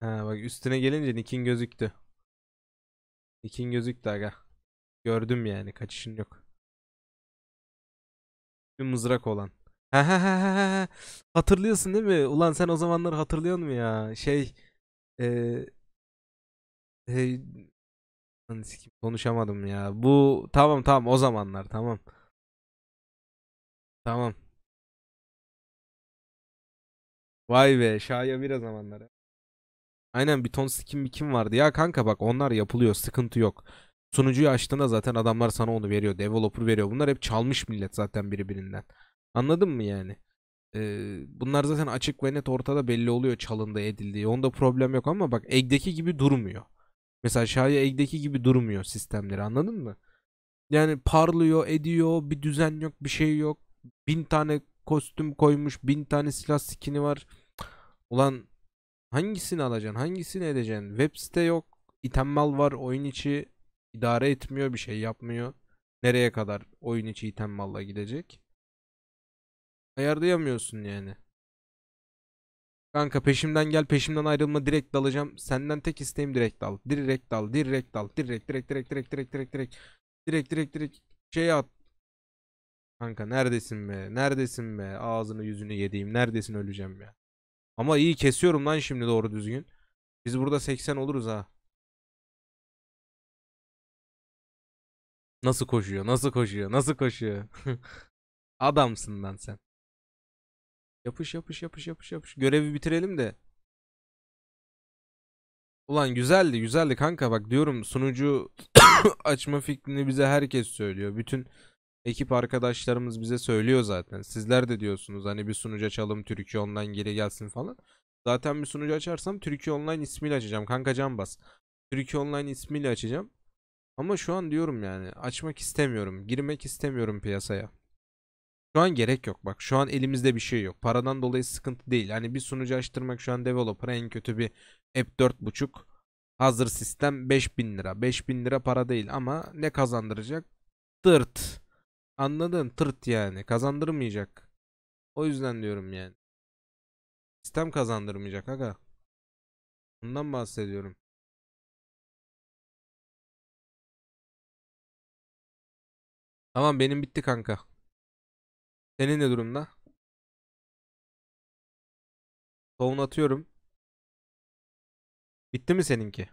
Ha bak üstüne gelince Nick'in gözüktü. İkin gözüktü aga. Gördüm yani kaçışın yok. Bir mızrak olan. Hatırlıyorsun değil mi? Ulan sen o zamanları hatırlıyor musun ya? Şey ee, hey, konuşamadım ya. Bu tamam tamam o zamanlar tamam. Tamam. Vay be şaya biraz zamanları. Aynen bir ton skin bir kim vardı. Ya kanka bak onlar yapılıyor. Sıkıntı yok. Sunucuyu açtığında zaten adamlar sana onu veriyor. Developer veriyor. Bunlar hep çalmış millet zaten birbirinden. Anladın mı yani? Ee, bunlar zaten açık ve net ortada belli oluyor çalındı edildiği. Onda problem yok ama bak Egg'deki gibi durmuyor. Mesela Şahya Egg'deki gibi durmuyor sistemleri anladın mı? Yani parlıyor ediyor bir düzen yok bir şey yok. Bin tane kostüm koymuş bin tane silah skini var. Ulan Hangisini alacaksın? Hangisini edeceksin? Web site yok. item mal var. Oyun içi idare etmiyor. Bir şey yapmıyor. Nereye kadar oyun içi item malla gidecek? Ayarlayamıyorsun yani. Kanka peşimden gel peşimden ayrılma direkt dalacağım. Senden tek isteğim direkt dal. Direkt dal. Direkt dal. Direkt direkt direkt direkt direkt direkt direkt. Direkt direkt direkt şey at. Kanka neredesin be? Neredesin be? Ağzını yüzünü yediğim. Neredesin öleceğim ya. Ama iyi kesiyorum lan şimdi doğru düzgün. Biz burada 80 oluruz ha. Nasıl koşuyor? Nasıl koşuyor? Nasıl koşuyor? *laughs* Adamsın lan sen. Yapış yapış yapış yapış yapış. Görevi bitirelim de. Ulan güzeldi güzeldi kanka bak diyorum sunucu *coughs* açma fikrini bize herkes söylüyor. Bütün ekip arkadaşlarımız bize söylüyor zaten. Sizler de diyorsunuz hani bir sunucu açalım Türkiye Online geri gelsin falan. Zaten bir sunucu açarsam Türkiye Online ismiyle açacağım. Kanka can bas. Türkiye Online ismiyle açacağım. Ama şu an diyorum yani açmak istemiyorum. Girmek istemiyorum piyasaya. Şu an gerek yok bak. Şu an elimizde bir şey yok. Paradan dolayı sıkıntı değil. Hani bir sunucu açtırmak şu an developer'a en kötü bir app 4.5 hazır sistem 5000 lira. 5000 lira para değil ama ne kazandıracak? Dırt. Anladın? Tırt yani. Kazandırmayacak. O yüzden diyorum yani. Sistem kazandırmayacak aga. Bundan bahsediyorum. Tamam benim bitti kanka. Senin ne durumda? Tohum atıyorum. Bitti mi seninki?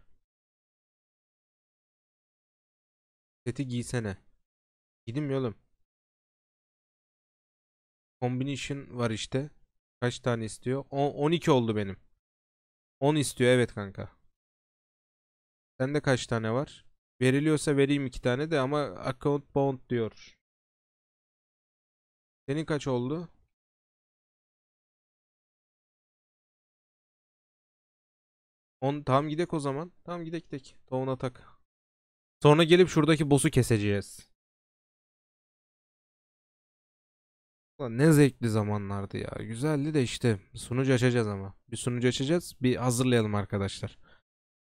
Seti giysene. Gidim yolum. Combination var işte. Kaç tane istiyor? O, 12 oldu benim. 10 istiyor evet kanka. Sende kaç tane var? Veriliyorsa vereyim iki tane de ama account bound diyor. Senin kaç oldu? On, tamam gidek o zaman. Tamam gidek gidek. Town atak. Sonra gelip şuradaki boss'u keseceğiz. ne zevkli zamanlardı ya. Güzeldi de işte sunucu açacağız ama. Bir sunucu açacağız. Bir hazırlayalım arkadaşlar.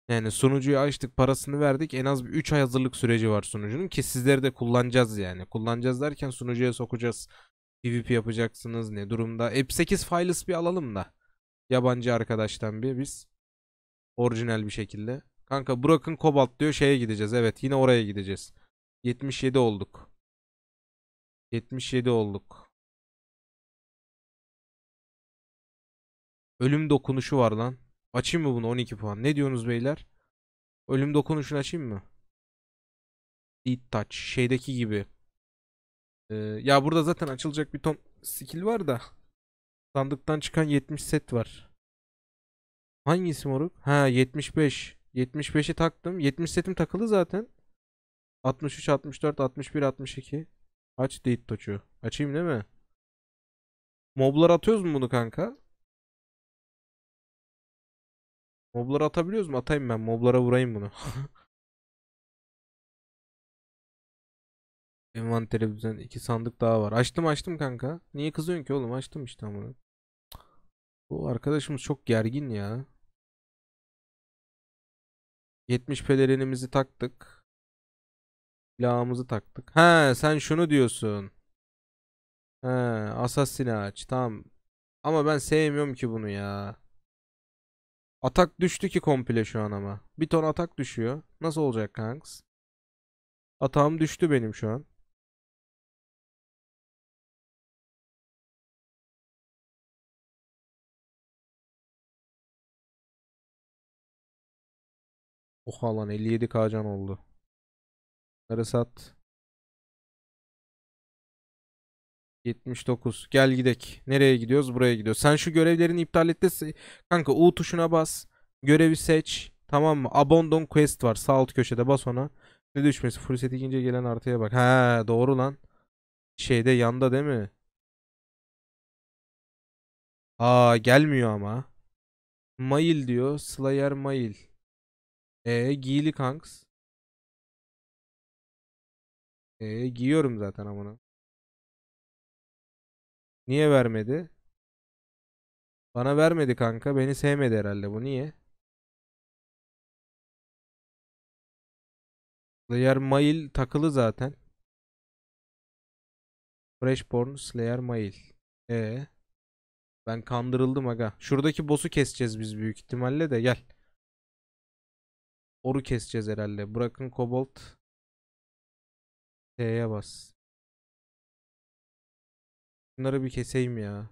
Yani sunucuyu açtık parasını verdik. En az bir 3 ay hazırlık süreci var sunucunun ki sizleri de kullanacağız yani. Kullanacağız derken sunucuya sokacağız. PvP yapacaksınız ne durumda. App8 files bir alalım da. Yabancı arkadaştan bir biz. Orijinal bir şekilde. Kanka bırakın kobalt diyor şeye gideceğiz. Evet yine oraya gideceğiz. 77 olduk. 77 olduk. Ölüm dokunuşu var lan. Açayım mı bunu 12 puan? Ne diyorsunuz beyler? Ölüm dokunuşunu açayım mı? Deep Touch. Şeydeki gibi. Ee, ya burada zaten açılacak bir ton skill var da. Sandıktan çıkan 70 set var. Hangisi moruk? Ha 75. 75'i taktım. 70 setim takılı zaten. 63, 64, 61, 62. Aç Deep Touch'u. Açayım değil mi? Moblar atıyoruz mu bunu kanka? Moblara atabiliyoruz mu? Atayım ben. Moblara vurayım bunu. *laughs* Envanteri düzen. iki sandık daha var. Açtım açtım kanka. Niye kızıyorsun ki oğlum? Açtım işte bunu. Bu arkadaşımız çok gergin ya. 70 pelerinimizi taktık. Silahımızı taktık. He sen şunu diyorsun. He asasini aç. Tamam. Ama ben sevmiyorum ki bunu ya. Atak düştü ki komple şu an ama. Bir ton atak düşüyor. Nasıl olacak kanks? Atağım düştü benim şu an. Oha lan 57k can oldu. Bunları sat. 79. Gel gidek. Nereye gidiyoruz? Buraya gidiyoruz. Sen şu görevlerini iptal et kanka U tuşuna bas. Görevi seç. Tamam mı? Abandon quest var. Sağ alt köşede bas ona. Ne düşmesi? Full set ikinci gelen artıya bak. Ha doğru lan. Şeyde yanda değil mi? Aa gelmiyor ama. Mail diyor. Slayer mail. E giyili kanks. E giyiyorum zaten amına. Niye vermedi? Bana vermedi kanka. Beni sevmedi herhalde bu. Niye? Slayer Mail takılı zaten. Freshborn Slayer Mail. Ee, ben kandırıldım aga. Şuradaki boss'u keseceğiz biz büyük ihtimalle de gel. Oru keseceğiz herhalde. Bırakın Kobolt. T'ye bas. Bunları bir keseyim ya.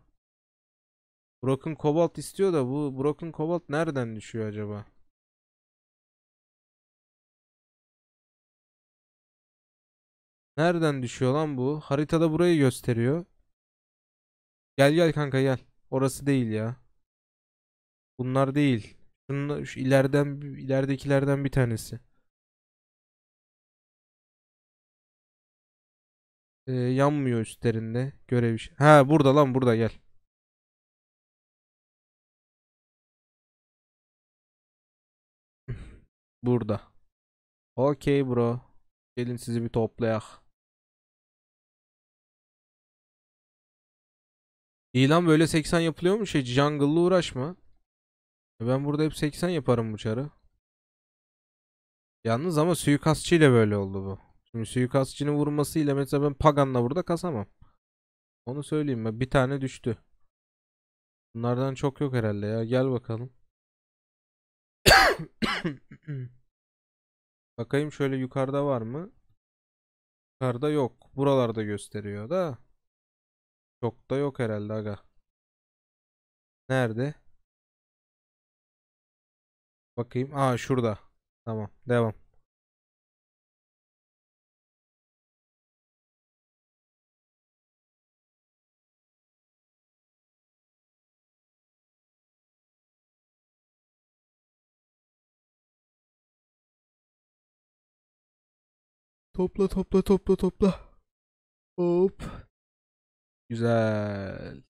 Broken Cobalt istiyor da bu Broken Cobalt nereden düşüyor acaba? Nereden düşüyor lan bu? Haritada burayı gösteriyor. Gel gel kanka gel. Orası değil ya. Bunlar değil. Şunlar, şu ileriden ileridekilerden bir tanesi. Ee, yanmıyor üstlerinde. Görev işi. Ha burada lan burada gel. *laughs* burada. Okey bro. Gelin sizi bir toplayak. İlan böyle 80 yapılıyor mu şey? jungle'la uğraşma. E, ben burada hep 80 yaparım bu çarı. Yalnız ama suikastçı ile böyle oldu bu. Şimdi suikastçının vurmasıyla mesela ben Pagan'la burada kasamam. Onu söyleyeyim ben. Bir tane düştü. Bunlardan çok yok herhalde ya. Gel bakalım. *coughs* Bakayım şöyle yukarıda var mı? Yukarıda yok. Buralarda gösteriyor da. Çok da yok herhalde aga. Nerede? Bakayım. Aa şurada. Tamam. Devam. Topla topla topla topla. Hop. Güzel.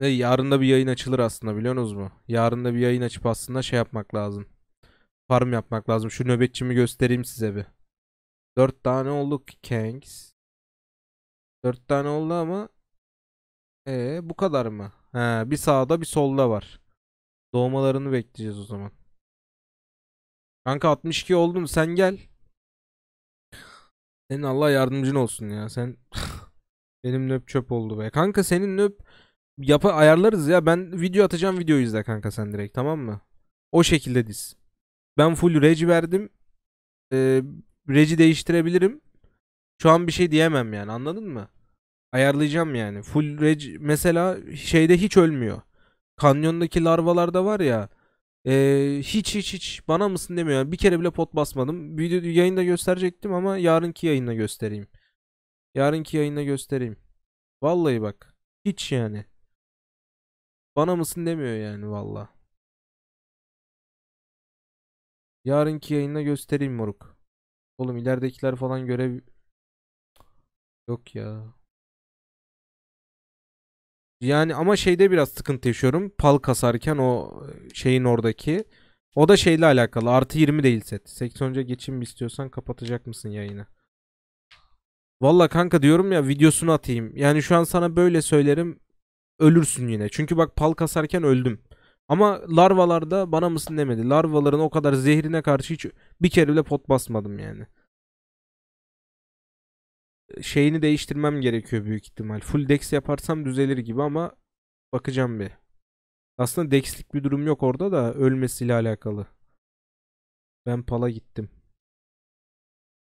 Ve yarın da bir yayın açılır aslında biliyorsunuz mu? Yarın da bir yayın açıp aslında şey yapmak lazım. Farm yapmak lazım. Şu nöbetçimi göstereyim size bir. Dört tane olduk Kangs. Dört tane oldu ama ee, bu kadar mı? He, bir sağda bir solda var. Doğmalarını bekleyeceğiz o zaman. Kanka 62 oldum sen gel. Senin Allah yardımcın olsun ya. Sen *laughs* benim nöp çöp oldu be. Kanka senin nöp yap ayarlarız ya. Ben video atacağım video izle kanka sen direkt tamam mı? O şekilde diz. Ben full regi verdim. Ee, regi değiştirebilirim. Şu an bir şey diyemem yani anladın mı? Ayarlayacağım yani. Full reg mesela şeyde hiç ölmüyor. Kanyondaki larvalarda var ya ee, hiç hiç hiç bana mısın demiyor. bir kere bile pot basmadım. Video yayında gösterecektim ama yarınki yayında göstereyim. Yarınki yayında göstereyim. Vallahi bak. Hiç yani. Bana mısın demiyor yani valla. Yarınki yayında göstereyim moruk. Oğlum ileridekiler falan göre Yok ya. Yani ama şeyde biraz sıkıntı yaşıyorum. Pal kasarken o e, şeyin oradaki. O da şeyle alakalı. Artı 20 değil set. 80'e geçeyim mi istiyorsan kapatacak mısın yayını? Valla kanka diyorum ya videosunu atayım. Yani şu an sana böyle söylerim ölürsün yine. Çünkü bak pal kasarken öldüm. Ama larvalarda bana mısın demedi. Larvaların o kadar zehrine karşı hiç bir kere bile pot basmadım yani şeyini değiştirmem gerekiyor büyük ihtimal. Full dex yaparsam düzelir gibi ama bakacağım bir. Aslında dexlik bir durum yok orada da ölmesiyle alakalı. Ben pala gittim.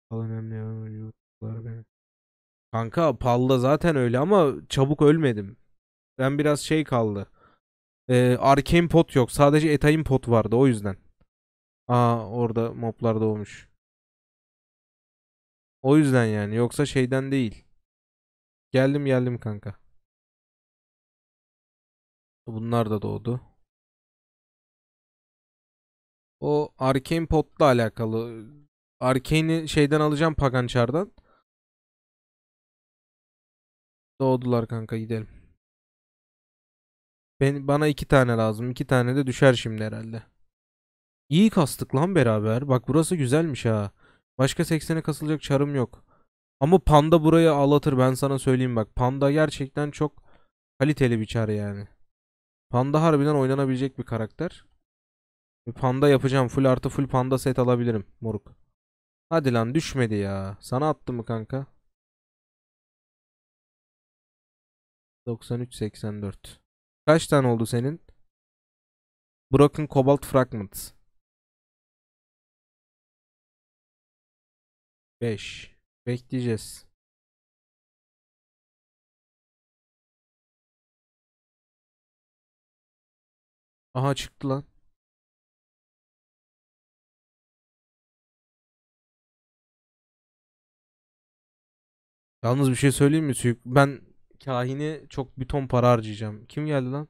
Pal önemli yurtlar beni. Kanka palda zaten öyle ama çabuk ölmedim. Ben biraz şey kaldı. Ee, Arcane pot yok. Sadece Etay'ın pot vardı o yüzden. Aa orada moblar doğmuş. O yüzden yani yoksa şeyden değil. Geldim geldim kanka. Bunlar da doğdu. O Arcane Pot'la alakalı. Arcane'i şeyden alacağım Pagançar'dan. Doğdular kanka gidelim. Ben, bana iki tane lazım. iki tane de düşer şimdi herhalde. İyi kastık lan beraber. Bak burası güzelmiş ha. Başka 80'e kasılacak çarım yok. Ama panda burayı ağlatır ben sana söyleyeyim bak. Panda gerçekten çok kaliteli bir çar yani. Panda harbiden oynanabilecek bir karakter. Bir panda yapacağım. Full artı full panda set alabilirim moruk. Hadi lan düşmedi ya. Sana attı mı kanka? 93-84. Kaç tane oldu senin? Broken Cobalt Fragments. 5. Bekleyeceğiz. Aha çıktı lan. Yalnız bir şey söyleyeyim mi? Ben kahini çok bir ton para harcayacağım. Kim geldi lan?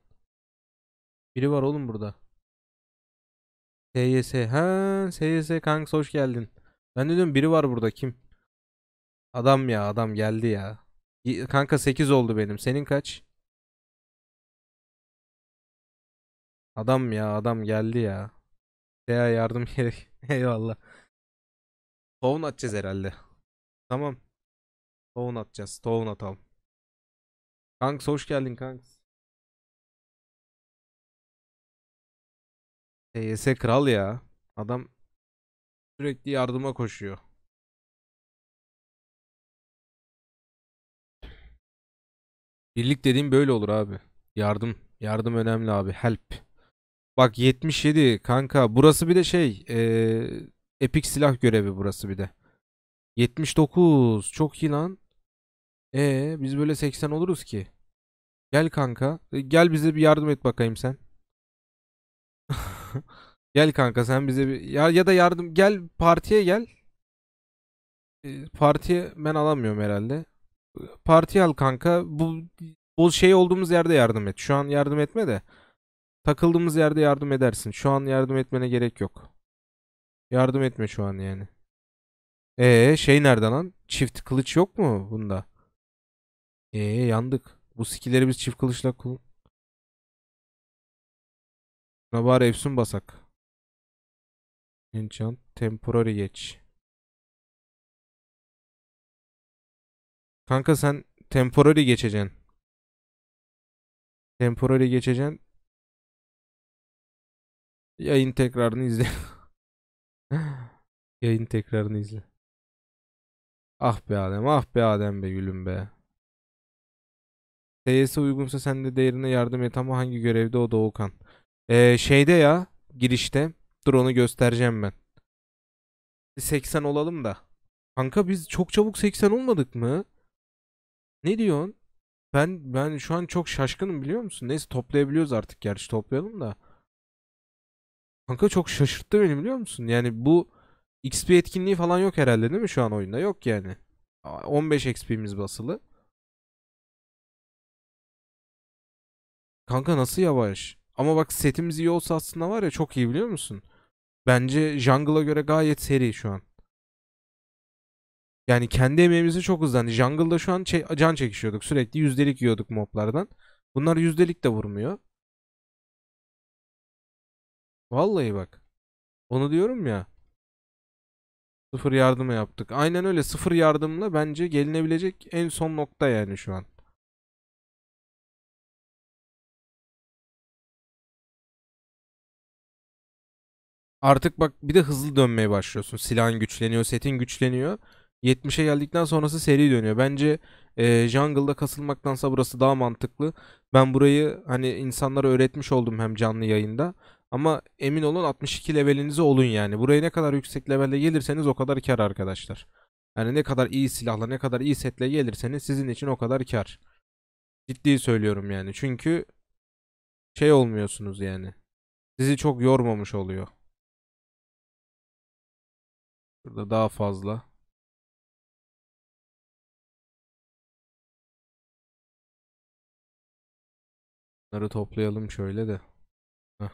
Biri var oğlum burada. SYS. Ha, SYS kanka hoş geldin. Ben de diyorum biri var burada kim? Adam ya adam geldi ya. Kanka 8 oldu benim. Senin kaç? Adam ya adam geldi ya. Seha yardım *laughs* gerek. Eyvallah. Tohum atacağız herhalde. Tamam. Tohum atacağız. Tohum atalım. Kanks hoş geldin kanks. TYS kral ya. Adam Sürekli yardıma koşuyor. Birlik dediğim böyle olur abi. Yardım. Yardım önemli abi. Help. Bak 77 kanka. Burası bir de şey. Ee, epik silah görevi burası bir de. 79. Çok iyi lan. Ee, biz böyle 80 oluruz ki. Gel kanka. Gel bize bir yardım et bakayım sen. *laughs* Gel kanka sen bize bir ya, ya da yardım gel partiye gel. Ee, partiye ben alamıyorum herhalde. Partiye al kanka. Bu bu şey olduğumuz yerde yardım et. Şu an yardım etme de. Takıldığımız yerde yardım edersin. Şu an yardım etmene gerek yok. Yardım etme şu an yani. Ee şey nerede lan? Çift kılıç yok mu bunda? Ee yandık. Bu skilleri biz çift kılıçla kullan. Buna bari Efsun basak. Enchant temporary geç. Kanka sen temporary geçeceksin. Temporary geçeceksin. Yayın tekrarını izle. *laughs* Yayın tekrarını izle. Ah be Adem, ah be Adem be gülüm be. TYS uygunsa sen de değerine yardım et ama hangi görevde o Doğukan? Ee, şeyde ya girişte Dur onu göstereceğim ben. 80 olalım da. Kanka biz çok çabuk 80 olmadık mı? Ne diyorsun? Ben ben şu an çok şaşkınım biliyor musun? Neyse toplayabiliyoruz artık gerçi toplayalım da. Kanka çok şaşırttı beni biliyor musun? Yani bu XP etkinliği falan yok herhalde değil mi şu an oyunda? Yok yani. 15 XP'miz basılı. Kanka nasıl yavaş? Ama bak setimiz iyi olsa aslında var ya çok iyi biliyor musun? Bence Jungle'a göre gayet seri şu an. Yani kendi emeğimizi çok hızlandı. Hani jungle'da şu an can çekişiyorduk. Sürekli yüzdelik yiyorduk moblardan. Bunlar yüzdelik de vurmuyor. Vallahi bak. Onu diyorum ya. Sıfır yardımı yaptık. Aynen öyle sıfır yardımla bence gelinebilecek en son nokta yani şu an. Artık bak bir de hızlı dönmeye başlıyorsun. Silahın güçleniyor, setin güçleniyor. 70'e geldikten sonrası seri dönüyor. Bence e, jungle'da kasılmaktansa burası daha mantıklı. Ben burayı hani insanlara öğretmiş oldum hem canlı yayında. Ama emin olun 62 levelinize olun yani. Buraya ne kadar yüksek levelde gelirseniz o kadar kar arkadaşlar. Yani ne kadar iyi silahla ne kadar iyi setle gelirseniz sizin için o kadar kar. Ciddi söylüyorum yani. Çünkü şey olmuyorsunuz yani. Sizi çok yormamış oluyor. Burada daha fazla. Bunları toplayalım şöyle de. Heh.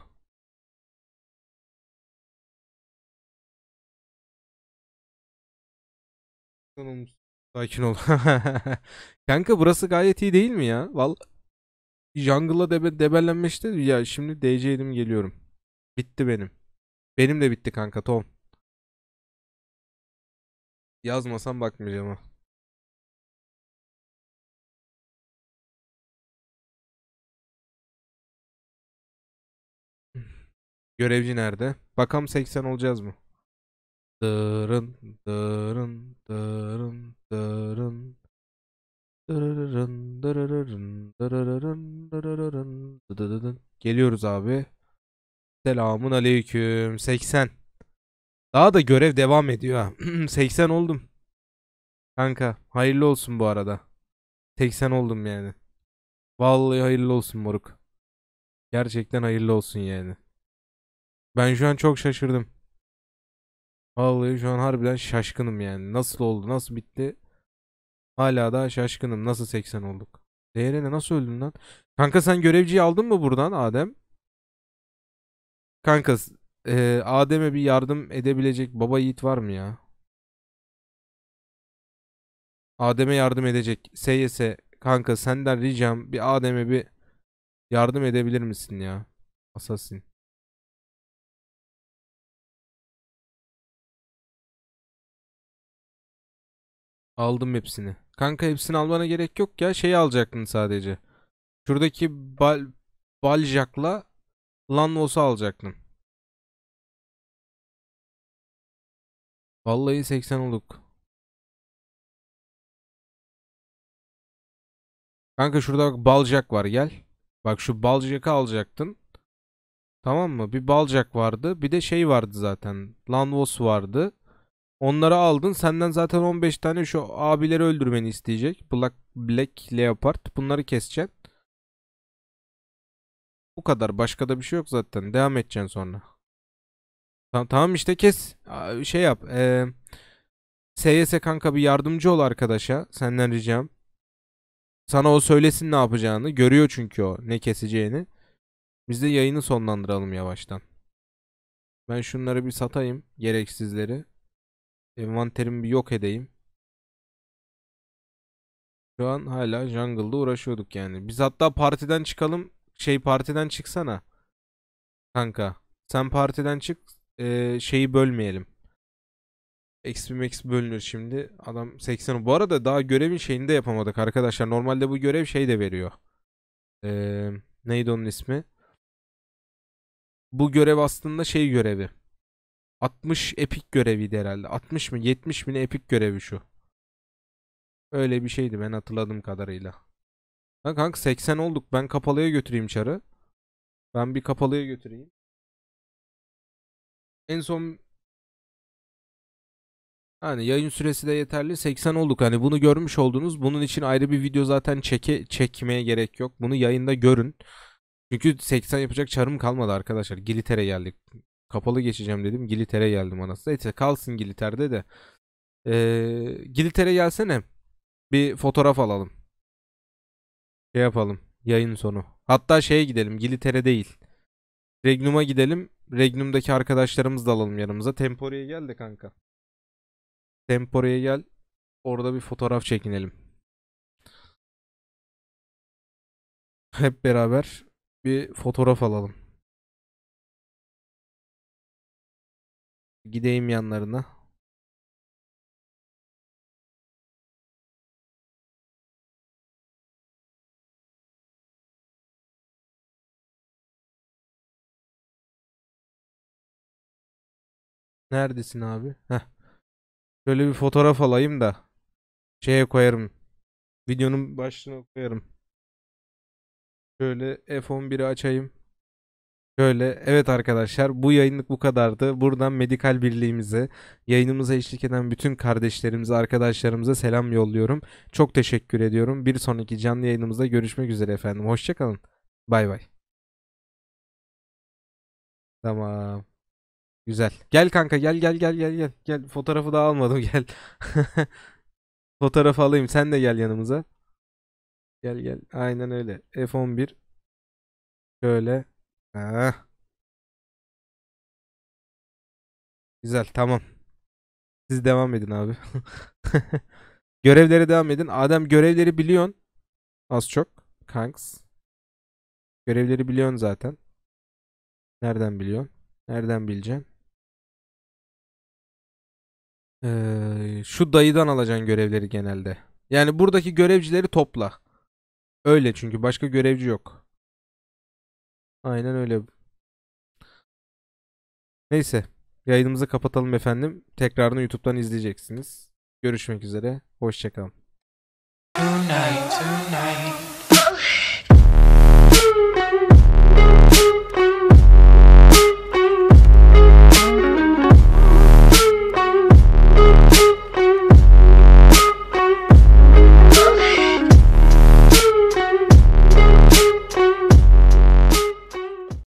Sakin ol. *laughs* Kanka burası gayet iyi değil mi ya? Vallahi jungle'a debe debellenmişti ya şimdi DC'ydim geliyorum. Bitti benim. Benim de bitti kanka Tom. Yazmasam bakmayacağım ha. Görevci nerede? Bakalım 80 olacağız mı? Dırın dırın dırın dırın Geliyoruz abi. Selamun aleyküm. 80. Daha da görev devam ediyor ha. 80 *clears throat* oldum. Kanka hayırlı olsun bu arada. 80 oldum yani. Vallahi hayırlı olsun moruk. Gerçekten hayırlı olsun yani. Ben şu an çok şaşırdım. Vallahi şu an harbiden şaşkınım yani. Nasıl oldu? Nasıl bitti? Hala daha şaşkınım. Nasıl 80 olduk? Değerine nasıl öldün lan? Kanka sen görevciyi aldın mı buradan Adem? Kanka e, Adem'e bir yardım edebilecek baba yiğit var mı ya? Adem'e yardım edecek. SYS kanka senden ricam bir Adem'e bir yardım edebilir misin ya? Assassin. Aldım hepsini. Kanka hepsini almana gerek yok ya. Şeyi alacaktın sadece. Şuradaki bal, Baljak'la Lanvos'u alacaktın. Vallahi 80 olduk. Kanka şurada bak balcak var gel. Bak şu balcakı alacaktın. Tamam mı? Bir balcak vardı. Bir de şey vardı zaten. Lanvos vardı. Onları aldın. Senden zaten 15 tane şu abileri öldürmeni isteyecek. Black, Black Leopard. Bunları keseceksin. Bu kadar. Başka da bir şey yok zaten. Devam edeceksin sonra. Tamam, tamam işte kes. Şey yap. Ee, SYS kanka bir yardımcı ol arkadaşa. Senden ricam. Sana o söylesin ne yapacağını. Görüyor çünkü o ne keseceğini. Biz de yayını sonlandıralım yavaştan. Ben şunları bir satayım. Gereksizleri. Envanterimi bir yok edeyim. Şu an hala jungle'da uğraşıyorduk yani. Biz hatta partiden çıkalım. Şey partiden çıksana. Kanka. Sen partiden çık e, şeyi bölmeyelim. XP max bölünür şimdi. Adam 80. Bu arada daha görevin şeyini de yapamadık arkadaşlar. Normalde bu görev şey de veriyor. Ee, neydi onun ismi? Bu görev aslında şey görevi. 60 epik göreviydi herhalde. 60 mı 70 bin epik görevi şu. Öyle bir şeydi ben hatırladığım kadarıyla. Bak kanka 80 olduk. Ben kapalıya götüreyim çarı. Ben bir kapalıya götüreyim. En son Hani yayın süresi de yeterli. 80 olduk. Hani bunu görmüş oldunuz. Bunun için ayrı bir video zaten çeke, çekmeye gerek yok. Bunu yayında görün. Çünkü 80 yapacak çarım kalmadı arkadaşlar. Giliter'e geldik. Kapalı geçeceğim dedim. Giliter'e geldim anası Neyse kalsın Giliter'de de. Ee, Giliter'e gelsene. Bir fotoğraf alalım. Şey yapalım. Yayın sonu. Hatta şeye gidelim. Giliter'e değil. Regnum'a gidelim. Regnum'daki arkadaşlarımızı da alalım yanımıza. Tempore'ye gel de kanka. Tempore'ye gel. Orada bir fotoğraf çekinelim. Hep beraber bir fotoğraf alalım. Gideyim yanlarına. Neredesin abi? Heh. Şöyle bir fotoğraf alayım da şeye koyarım. Videonun başlığına koyarım. Şöyle F11'i açayım. Şöyle evet arkadaşlar bu yayınlık bu kadardı. Buradan Medikal Birliğimize, yayınımıza eşlik eden bütün kardeşlerimize, arkadaşlarımıza selam yolluyorum. Çok teşekkür ediyorum. Bir sonraki canlı yayınımızda görüşmek üzere efendim. Hoşçakalın. Bay bay. Tamam. Güzel. Gel kanka gel gel gel gel gel. Gel fotoğrafı da almadım *laughs* gel. Fotoğraf alayım sen de gel yanımıza. Gel gel. Aynen öyle. F11. Şöyle. Ha. Güzel tamam. Siz devam edin abi. *laughs* Görevlere devam edin. Adem görevleri biliyorsun. Az çok. Kanks. Görevleri biliyorsun zaten. Nereden biliyorsun? Nereden bileceksin? Ee, şu dayıdan alacağın görevleri genelde. Yani buradaki görevcileri topla. Öyle çünkü başka görevci yok. Aynen öyle. Neyse. Yayınımızı kapatalım efendim. Tekrarını YouTube'dan izleyeceksiniz. Görüşmek üzere. Hoşçakalın. Tonight, tonight.